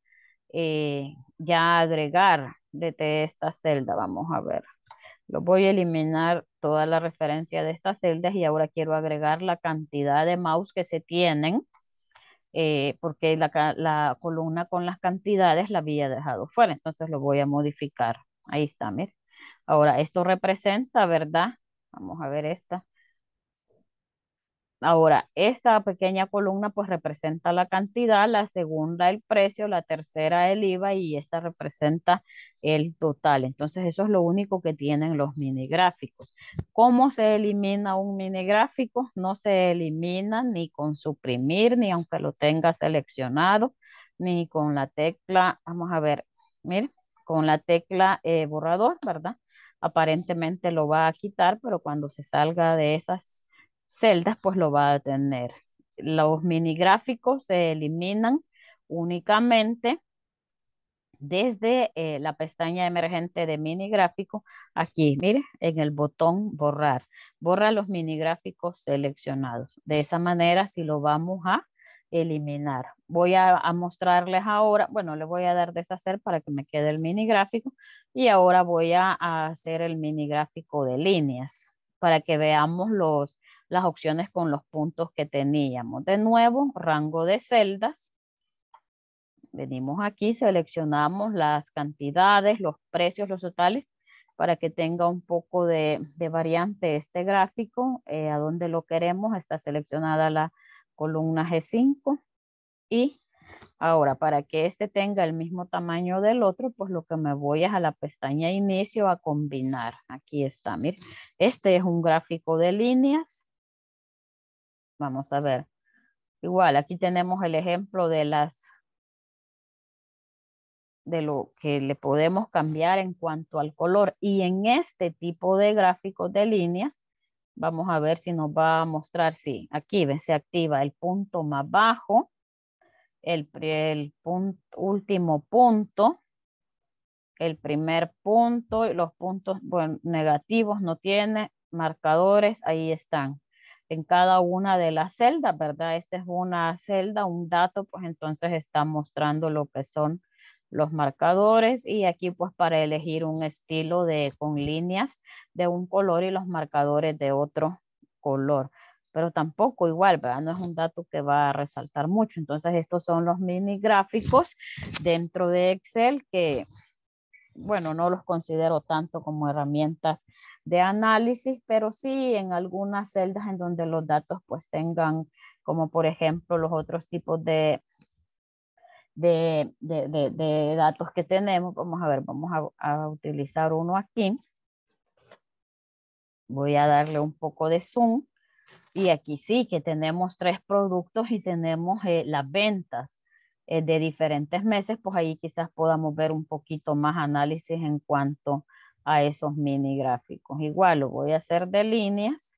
[SPEAKER 1] eh, ya agregar desde esta celda, vamos a ver. Lo voy a eliminar toda la referencia de estas celdas y ahora quiero agregar la cantidad de mouse que se tienen, porque la, columna con las cantidades la había dejado fuera, entonces lo voy a modificar. Ahí está, mire. Ahora, esto representa, ¿verdad? Vamos a ver esta. Ahora, esta pequeña columna pues representa la cantidad, la segunda el precio, la tercera el IVA y esta representa el total. Entonces eso es lo único que tienen los mini gráficos. ¿Cómo se elimina un mini gráfico? No se elimina ni con suprimir, ni aunque lo tenga seleccionado, ni con la tecla, vamos a ver, mire, con la tecla eh, borrador, ¿verdad? aparentemente lo va a quitar, pero cuando se salga de esas celdas, pues lo va a tener. Los mini gráficos se eliminan únicamente desde eh, la pestaña emergente de mini gráfico, aquí, mire, en el botón borrar, borra los mini gráficos seleccionados. De esa manera, si lo vamos a eliminar. Voy a, mostrarles ahora, bueno, le voy a dar deshacer para que me quede el mini gráfico y ahora voy a, hacer el mini gráfico de líneas para que veamos los, las opciones con los puntos que teníamos. De nuevo, rango de celdas. Venimos aquí, seleccionamos las cantidades, los precios, los totales, para que tenga un poco de, de variante este gráfico, eh, a donde lo queremos, está seleccionada la columna G5 y ahora para que este tenga el mismo tamaño del otro, pues lo que me voy es a la pestaña inicio a combinar. Aquí está, este es un gráfico de líneas. Vamos a ver. Igual, aquí tenemos el ejemplo de las de lo que le podemos cambiar en cuanto al color. Y en este tipo de gráficos de líneas, Vamos a ver si nos va a mostrar, sí, aquí se activa el punto más bajo, el, último punto, el primer punto y los puntos negativos no tiene, marcadores, ahí están en cada una de las celdas, ¿verdad? Esta es una celda, un dato, pues entonces está mostrando lo que son los marcadores y aquí pues para elegir un estilo de con líneas de un color y los marcadores de otro color. Pero tampoco igual, ¿verdad? No es un dato que va a resaltar mucho. Entonces estos son los mini gráficos dentro de Excel que, bueno, no los considero tanto como herramientas de análisis, pero sí en algunas celdas en donde los datos pues tengan, como por ejemplo los otros tipos de de, datos que tenemos. Vamos a ver, vamos a, utilizar uno aquí. Voy a darle un poco de zoom. Y aquí sí que tenemos tres productos y tenemos eh, las ventas eh, de diferentes meses, pues ahí quizás podamos ver un poquito más análisis en cuanto a esos mini gráficos. Igual lo voy a hacer de líneas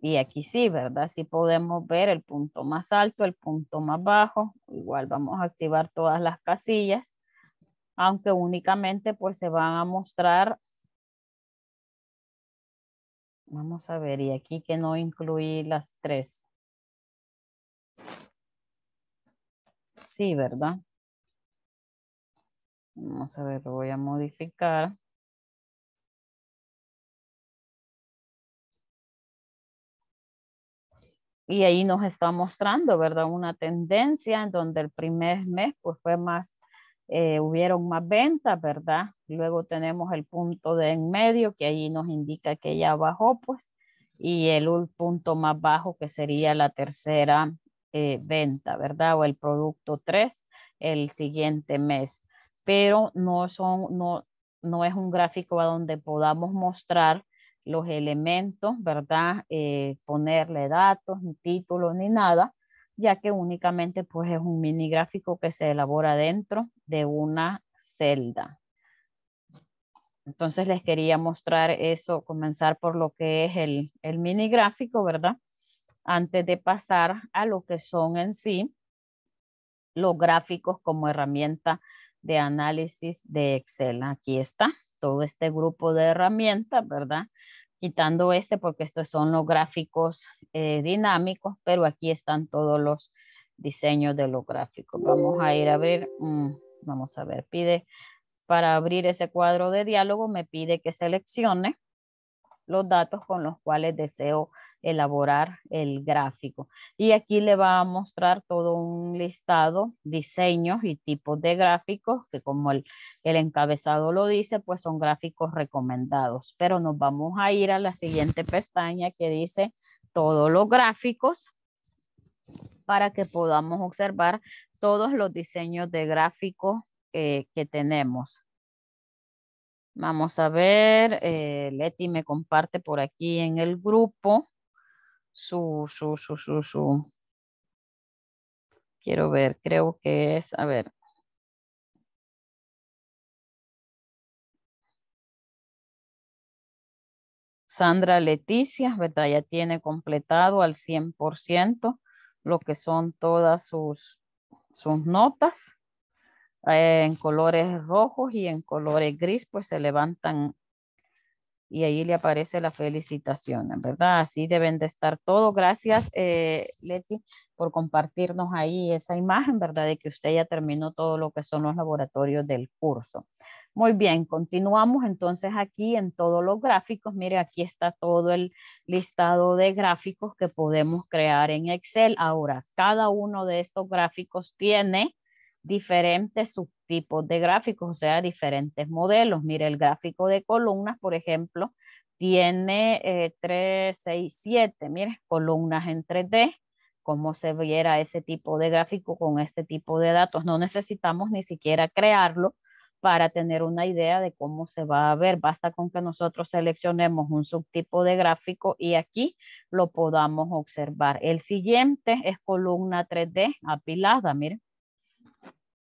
[SPEAKER 1] Y aquí sí, ¿verdad? Sí podemos ver el punto más alto, el punto más bajo. Igual vamos a activar todas las casillas, aunque únicamente pues se van a mostrar. Vamos a ver, y aquí que no incluí las tres. Sí, ¿verdad? Vamos a ver, lo voy a modificar. Y ahí nos está mostrando, ¿verdad? Una tendencia en donde el primer mes pues fue más, eh, hubieron más ventas, ¿verdad? Luego tenemos el punto de en medio que ahí nos indica que ya bajó pues y el punto más bajo que sería la tercera eh, venta, ¿verdad? O el producto 3 el siguiente mes. Pero no, son, no, no es un gráfico a donde podamos mostrar los elementos, ¿verdad? Eh, ponerle datos, ni títulos, ni nada, ya que únicamente pues es un mini gráfico que se elabora dentro de una celda. Entonces les quería mostrar eso, comenzar por lo que es el, el mini gráfico, ¿verdad? Antes de pasar a lo que son en sí los gráficos como herramienta de análisis de Excel. Aquí está todo este grupo de herramientas, ¿verdad? quitando este porque estos son los gráficos eh, dinámicos, pero aquí están todos los diseños de los gráficos. Vamos a ir a abrir, mm, vamos a ver, pide para abrir ese cuadro de diálogo me pide que seleccione los datos con los cuales deseo elaborar el gráfico. Y aquí le va a mostrar todo un listado, diseños y tipos de gráficos, que como el, encabezado lo dice, pues son gráficos recomendados. Pero nos vamos a ir a la siguiente pestaña que dice todos los gráficos para que podamos observar todos los diseños de gráficos que tenemos. Vamos a ver, eh, Leti me comparte por aquí en el grupo su, su, su, su, su. Quiero ver, creo que es, a ver. Sandra Leticia, Ya tiene completado al 100% lo que son todas sus, sus notas. Eh, en colores rojos y en colores gris, pues se levantan y ahí le aparece la felicitación, ¿verdad? Así deben de estar todos. Gracias, eh, Leti, por compartirnos ahí esa imagen, ¿verdad? De que usted ya terminó todo lo que son los laboratorios del curso. Muy bien, continuamos entonces aquí en todos los gráficos. Mire, aquí está todo el listado de gráficos que podemos crear en Excel. Ahora, cada uno de estos gráficos tiene diferentes tipos de gráficos, o sea, diferentes modelos. Mire, el gráfico de columnas, por ejemplo, tiene eh, 3, 6, 7, mire, columnas en 3D, cómo se viera ese tipo de gráfico con este tipo de datos. No necesitamos ni siquiera crearlo para tener una idea de cómo se va a ver. Basta con que nosotros seleccionemos un subtipo de gráfico y aquí lo podamos observar. El siguiente es columna 3D apilada, Mire.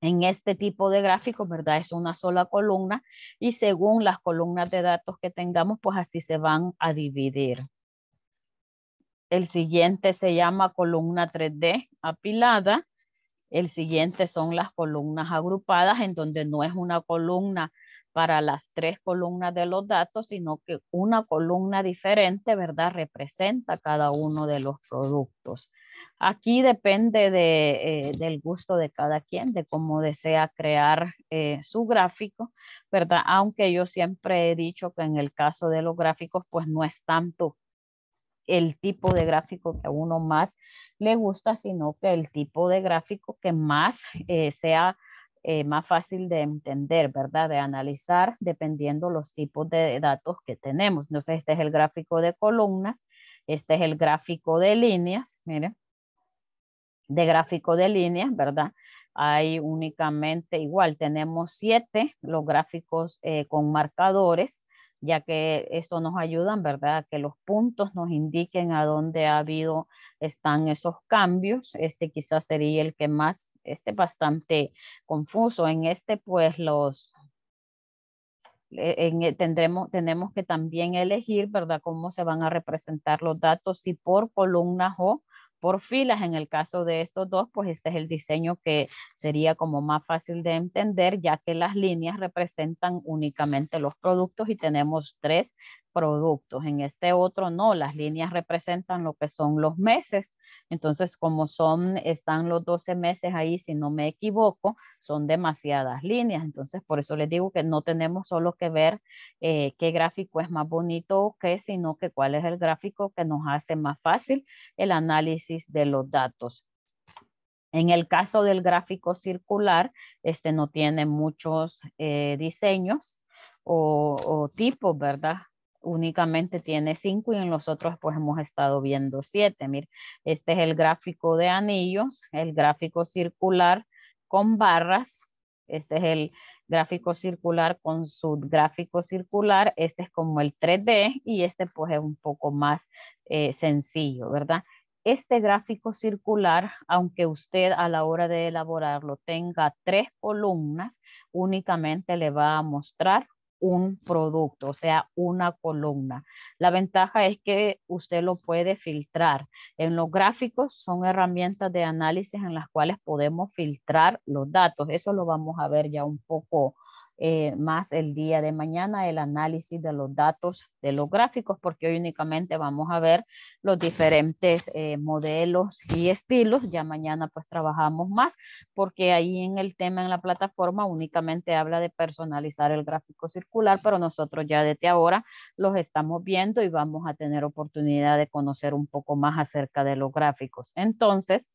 [SPEAKER 1] En este tipo de gráficos, ¿verdad? Es una sola columna y según las columnas de datos que tengamos, pues así se van a dividir. El siguiente se llama columna 3D apilada. El siguiente son las columnas agrupadas, en donde no es una columna para las tres columnas de los datos, sino que una columna diferente, ¿verdad? Representa cada uno de los productos. Aquí depende eh, del gusto de cada quien, de cómo desea crear eh, su gráfico, ¿verdad? Aunque yo siempre he dicho que en el caso de los gráficos, pues no es tanto el tipo de gráfico que a uno más le gusta, sino que el tipo de gráfico que más eh, sea más fácil de entender, ¿verdad? De analizar, dependiendo los tipos de datos que tenemos. Entonces, este es el gráfico de columnas, este es el gráfico de líneas, miren de gráfico de líneas, ¿verdad? Hay únicamente igual, tenemos siete los gráficos eh, con marcadores, ya que esto nos ayuda, ¿verdad? Que los puntos nos indiquen a dónde ha habido, están esos cambios. Este quizás sería el que más, este bastante confuso. En este, pues los, eh, eh, tendremos, tenemos que también elegir, ¿verdad? Cómo se van a representar los datos, si por columnas o por filas. En el caso de estos dos, pues este es el diseño que sería como más fácil de entender, ya que las líneas representan únicamente los productos y tenemos tres productos. En este otro no, las líneas representan lo que son los meses. Entonces, como son, están los 12 meses ahí, si no me equivoco, son demasiadas líneas. Entonces, por eso les digo que no tenemos solo que ver eh, qué gráfico es más bonito o qué, sino que cuál es el gráfico que nos hace más fácil el análisis de los datos. En el caso del gráfico circular, este no tiene muchos eh, diseños o, o tipos, ¿verdad? únicamente tiene cinco y en los otros pues hemos estado viendo siete. Miren, este es el gráfico de anillos, el gráfico circular con barras, este es el gráfico circular con su gráfico circular, este es como el 3D y este pues es un poco más eh, sencillo, ¿verdad? Este gráfico circular, aunque usted a la hora de elaborarlo tenga tres columnas, únicamente le va a mostrar un producto, o sea, una columna. La ventaja es que usted lo puede filtrar. En los gráficos son herramientas de análisis en las cuales podemos filtrar los datos. Eso lo vamos a ver ya un poco eh, más el día de mañana el análisis de los datos de los gráficos, porque hoy únicamente vamos a ver los diferentes eh, modelos y estilos. Ya mañana pues trabajamos más, porque ahí en el tema en la plataforma únicamente habla de personalizar el gráfico circular, pero nosotros ya desde ahora los estamos viendo y vamos a tener oportunidad de conocer un poco más acerca de los gráficos. Entonces,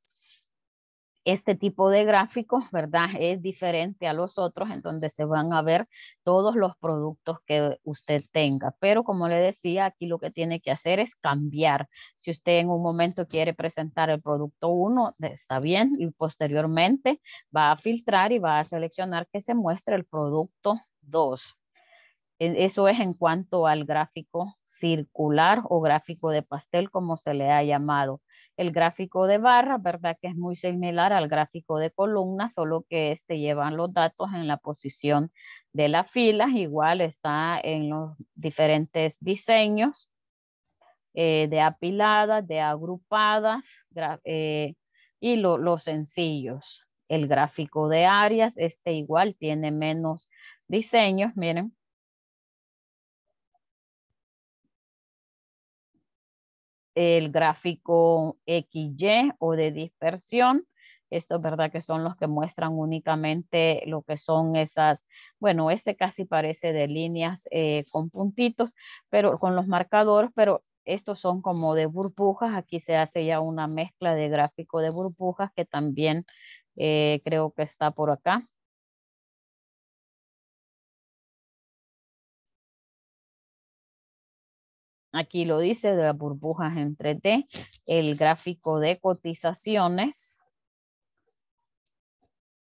[SPEAKER 1] este tipo de gráficos, ¿verdad? Es diferente a los otros en donde se van a ver todos los productos que usted tenga. Pero como le decía, aquí lo que tiene que hacer es cambiar. Si usted en un momento quiere presentar el producto 1, está bien, y posteriormente va a filtrar y va a seleccionar que se muestre el producto 2. Eso es en cuanto al gráfico circular o gráfico de pastel, como se le ha llamado el gráfico de barra, ¿verdad? Que es muy similar al gráfico de columna, solo que este llevan los datos en la posición de las filas, igual está en los diferentes diseños eh, de apiladas, de agrupadas eh, y los sencillos. El gráfico de áreas, este igual tiene menos diseños, miren, el gráfico XY o de dispersión. Esto es verdad que son los que muestran únicamente lo que son esas, bueno, este casi parece de líneas eh, con puntitos, pero con los marcadores, pero estos son como de burbujas. Aquí se hace ya una mezcla de gráfico de burbujas que también eh, creo que está por acá. Aquí lo dice de las burbujas entre T, el gráfico de cotizaciones.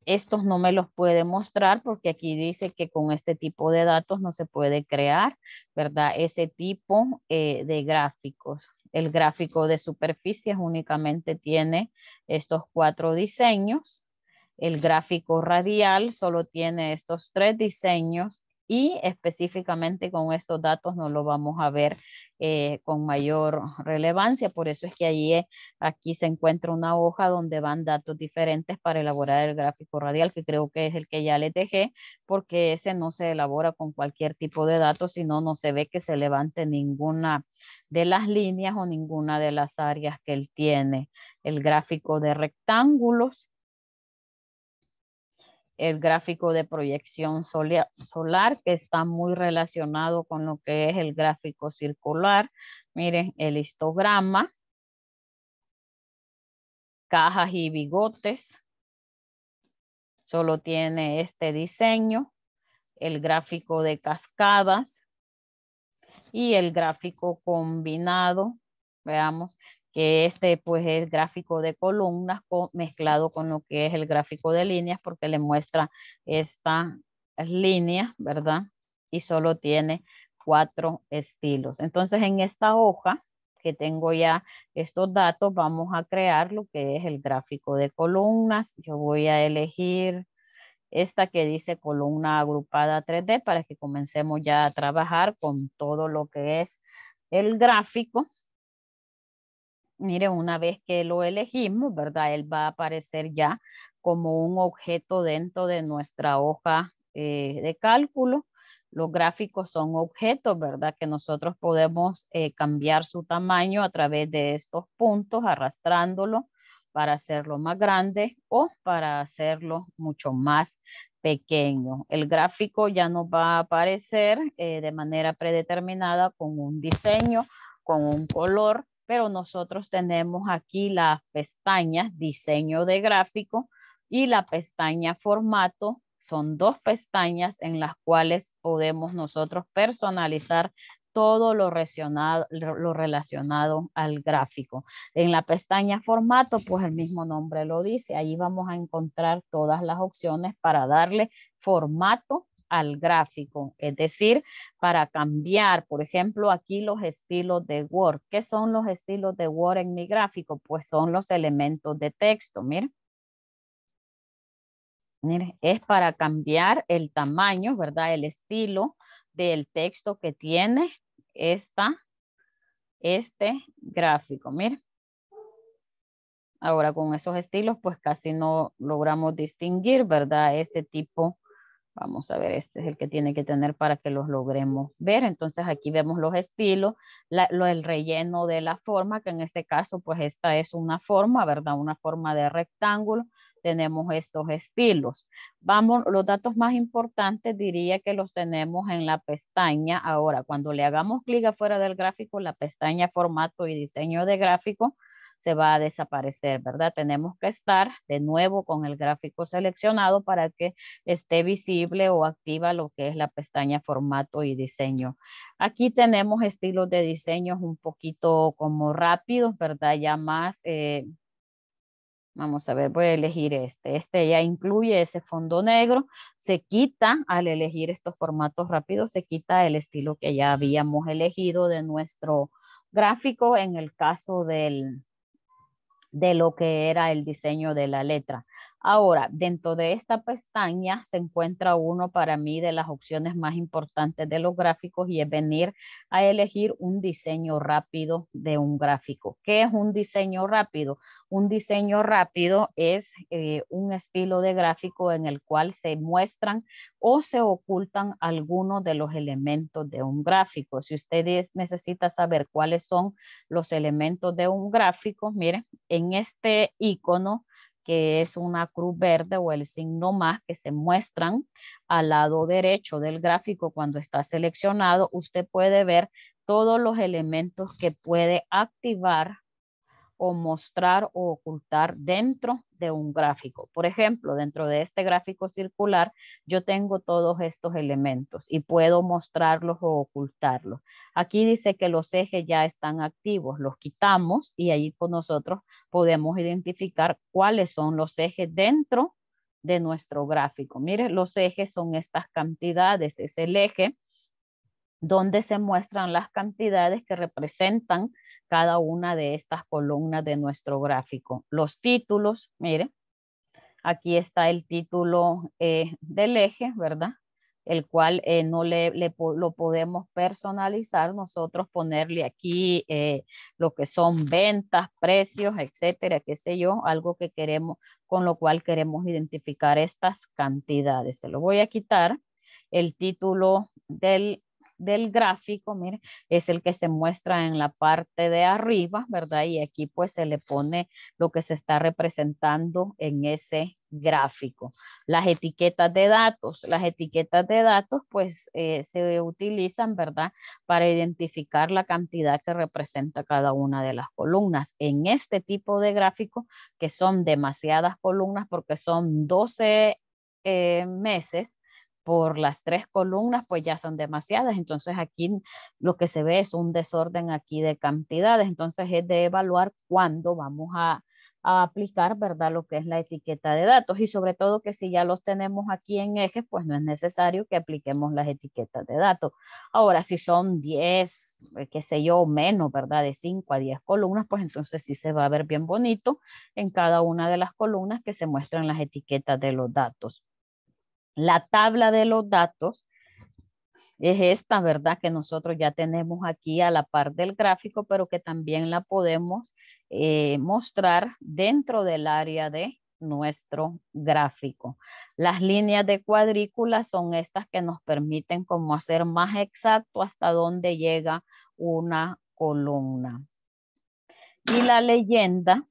[SPEAKER 1] Estos no me los puede mostrar porque aquí dice que con este tipo de datos no se puede crear, ¿verdad? Ese tipo eh, de gráficos. El gráfico de superficies únicamente tiene estos cuatro diseños. El gráfico radial solo tiene estos tres diseños y específicamente con estos datos no lo vamos a ver eh, con mayor relevancia. Por eso es que allí, eh, aquí se encuentra una hoja donde van datos diferentes para elaborar el gráfico radial, que creo que es el que ya les dejé, porque ese no se elabora con cualquier tipo de datos, sino no se ve que se levante ninguna de las líneas o ninguna de las áreas que él tiene. El gráfico de rectángulos el gráfico de proyección solar, que está muy relacionado con lo que es el gráfico circular. Miren, el histograma, cajas y bigotes. Solo tiene este diseño, el gráfico de cascadas y el gráfico combinado. Veamos, que este pues es gráfico de columnas mezclado con lo que es el gráfico de líneas porque le muestra esta línea ¿verdad? Y solo tiene cuatro estilos. Entonces en esta hoja que tengo ya estos datos, vamos a crear lo que es el gráfico de columnas. Yo voy a elegir esta que dice columna agrupada 3D para que comencemos ya a trabajar con todo lo que es el gráfico, mire, una vez que lo elegimos, ¿verdad? Él va a aparecer ya como un objeto dentro de nuestra hoja eh, de cálculo. Los gráficos son objetos, ¿verdad? Que nosotros podemos eh, cambiar su tamaño a través de estos puntos, arrastrándolo para hacerlo más grande o para hacerlo mucho más pequeño. El gráfico ya nos va a aparecer eh, de manera predeterminada con un diseño, con un color, pero nosotros tenemos aquí las pestañas diseño de gráfico y la pestaña formato. Son dos pestañas en las cuales podemos nosotros personalizar todo lo relacionado, lo relacionado al gráfico. En la pestaña formato, pues el mismo nombre lo dice. Ahí vamos a encontrar todas las opciones para darle formato al gráfico, es decir, para cambiar, por ejemplo, aquí los estilos de Word. ¿Qué son los estilos de Word en mi gráfico? Pues son los elementos de texto, miren. es para cambiar el tamaño, ¿verdad? El estilo del texto que tiene esta, este gráfico, miren. Ahora con esos estilos pues casi no logramos distinguir, ¿verdad? Ese tipo Vamos a ver, este es el que tiene que tener para que los logremos ver. Entonces aquí vemos los estilos, el relleno de la forma, que en este caso pues esta es una forma, ¿verdad? Una forma de rectángulo. Tenemos estos estilos. Vamos, los datos más importantes diría que los tenemos en la pestaña. Ahora, cuando le hagamos clic afuera del gráfico, la pestaña formato y diseño de gráfico, se va a desaparecer, ¿verdad? Tenemos que estar de nuevo con el gráfico seleccionado para que esté visible o activa lo que es la pestaña formato y diseño. Aquí tenemos estilos de diseños un poquito como rápidos, ¿verdad? Ya más... Eh, vamos a ver, voy a elegir este. Este ya incluye ese fondo negro. Se quita, al elegir estos formatos rápidos, se quita el estilo que ya habíamos elegido de nuestro gráfico en el caso del, de lo que era el diseño de la letra. Ahora, dentro de esta pestaña se encuentra uno para mí de las opciones más importantes de los gráficos y es venir a elegir un diseño rápido de un gráfico. ¿Qué es un diseño rápido? Un diseño rápido es eh, un estilo de gráfico en el cual se muestran o se ocultan algunos de los elementos de un gráfico. Si ustedes necesitan saber cuáles son los elementos de un gráfico, miren, en este icono que es una cruz verde o el signo más que se muestran al lado derecho del gráfico cuando está seleccionado, usted puede ver todos los elementos que puede activar o mostrar o ocultar dentro de un gráfico. Por ejemplo, dentro de este gráfico circular, yo tengo todos estos elementos y puedo mostrarlos o ocultarlos. Aquí dice que los ejes ya están activos, los quitamos y ahí con nosotros podemos identificar cuáles son los ejes dentro de nuestro gráfico. Mire, los ejes son estas cantidades, es el eje donde se muestran las cantidades que representan cada una de estas columnas de nuestro gráfico. Los títulos, miren, aquí está el título eh, del eje, ¿verdad? El cual eh, no le, lo podemos personalizar, nosotros ponerle aquí eh, lo que son ventas, precios, etcétera, qué sé yo, algo que queremos, con lo cual queremos identificar estas cantidades. Se lo voy a quitar el título del del gráfico, mire, es el que se muestra en la parte de arriba, ¿verdad? Y aquí pues se le pone lo que se está representando en ese gráfico. Las etiquetas de datos, las etiquetas de datos pues eh, se utilizan, ¿verdad? Para identificar la cantidad que representa cada una de las columnas. En este tipo de gráfico, que son demasiadas columnas porque son 12 eh, meses, por las tres columnas, pues ya son demasiadas. Entonces aquí lo que se ve es un desorden aquí de cantidades. Entonces es de evaluar cuándo vamos a, aplicar, ¿verdad? Lo que es la etiqueta de datos y sobre todo que si ya los tenemos aquí en ejes, pues no es necesario que apliquemos las etiquetas de datos. Ahora, si son 10, eh, qué sé yo, menos, ¿verdad? De 5 a 10 columnas, pues entonces sí se va a ver bien bonito en cada una de las columnas que se muestran las etiquetas de los datos. La tabla de los datos es esta, ¿verdad? Que nosotros ya tenemos aquí a la par del gráfico, pero que también la podemos eh, mostrar dentro del área de nuestro gráfico. Las líneas de cuadrícula son estas que nos permiten como hacer más exacto hasta dónde llega una columna. Y la leyenda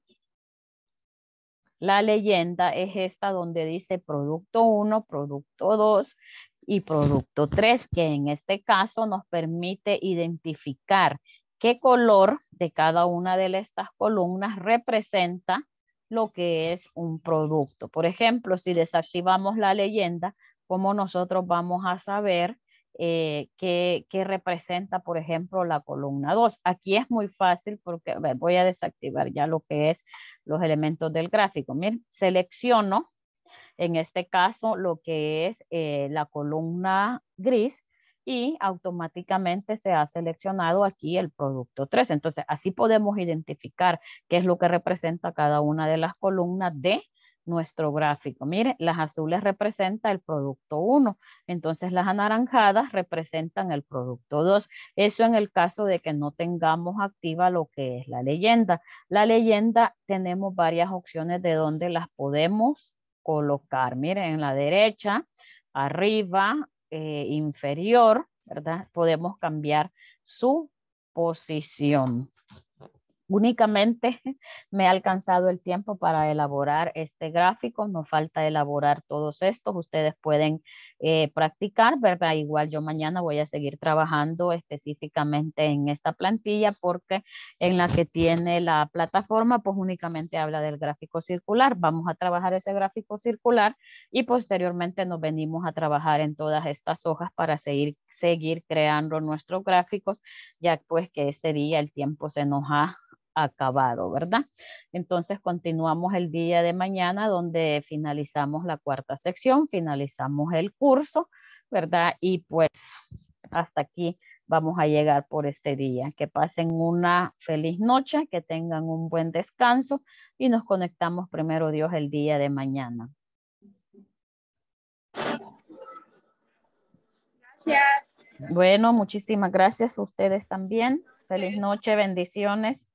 [SPEAKER 1] la leyenda es esta donde dice producto 1, producto 2 y producto 3, que en este caso nos permite identificar qué color de cada una de estas columnas representa lo que es un producto. Por ejemplo, si desactivamos la leyenda, ¿cómo nosotros vamos a saber eh, qué, qué, representa, por ejemplo, la columna 2? Aquí es muy fácil porque voy a desactivar ya lo que es los elementos del gráfico. Miren, selecciono en este caso lo que es eh, la columna gris y automáticamente se ha seleccionado aquí el producto 3. Entonces, así podemos identificar qué es lo que representa cada una de las columnas de nuestro gráfico. Miren, las azules representan el producto 1, entonces las anaranjadas representan el producto 2. Eso en el caso de que no tengamos activa lo que es la leyenda. La leyenda tenemos varias opciones de donde las podemos colocar. Miren, en la derecha, arriba, eh, inferior, ¿verdad? Podemos cambiar su posición únicamente me ha alcanzado el tiempo para elaborar este gráfico, no falta elaborar todos estos, ustedes pueden eh, practicar, ¿verdad? Igual yo mañana voy a seguir trabajando específicamente en esta plantilla porque en la que tiene la plataforma pues únicamente habla del gráfico circular, vamos a trabajar ese gráfico circular y posteriormente nos venimos a trabajar en todas estas hojas para seguir, seguir creando nuestros gráficos, ya pues que este día el tiempo se nos ha acabado, ¿verdad? Entonces continuamos el día de mañana donde finalizamos la cuarta sección, finalizamos el curso, ¿verdad? Y pues hasta aquí vamos a llegar por este día. Que pasen una feliz noche, que tengan un buen descanso y nos conectamos primero Dios el día de mañana. Gracias. Bueno, muchísimas gracias a ustedes también. Feliz noche, bendiciones.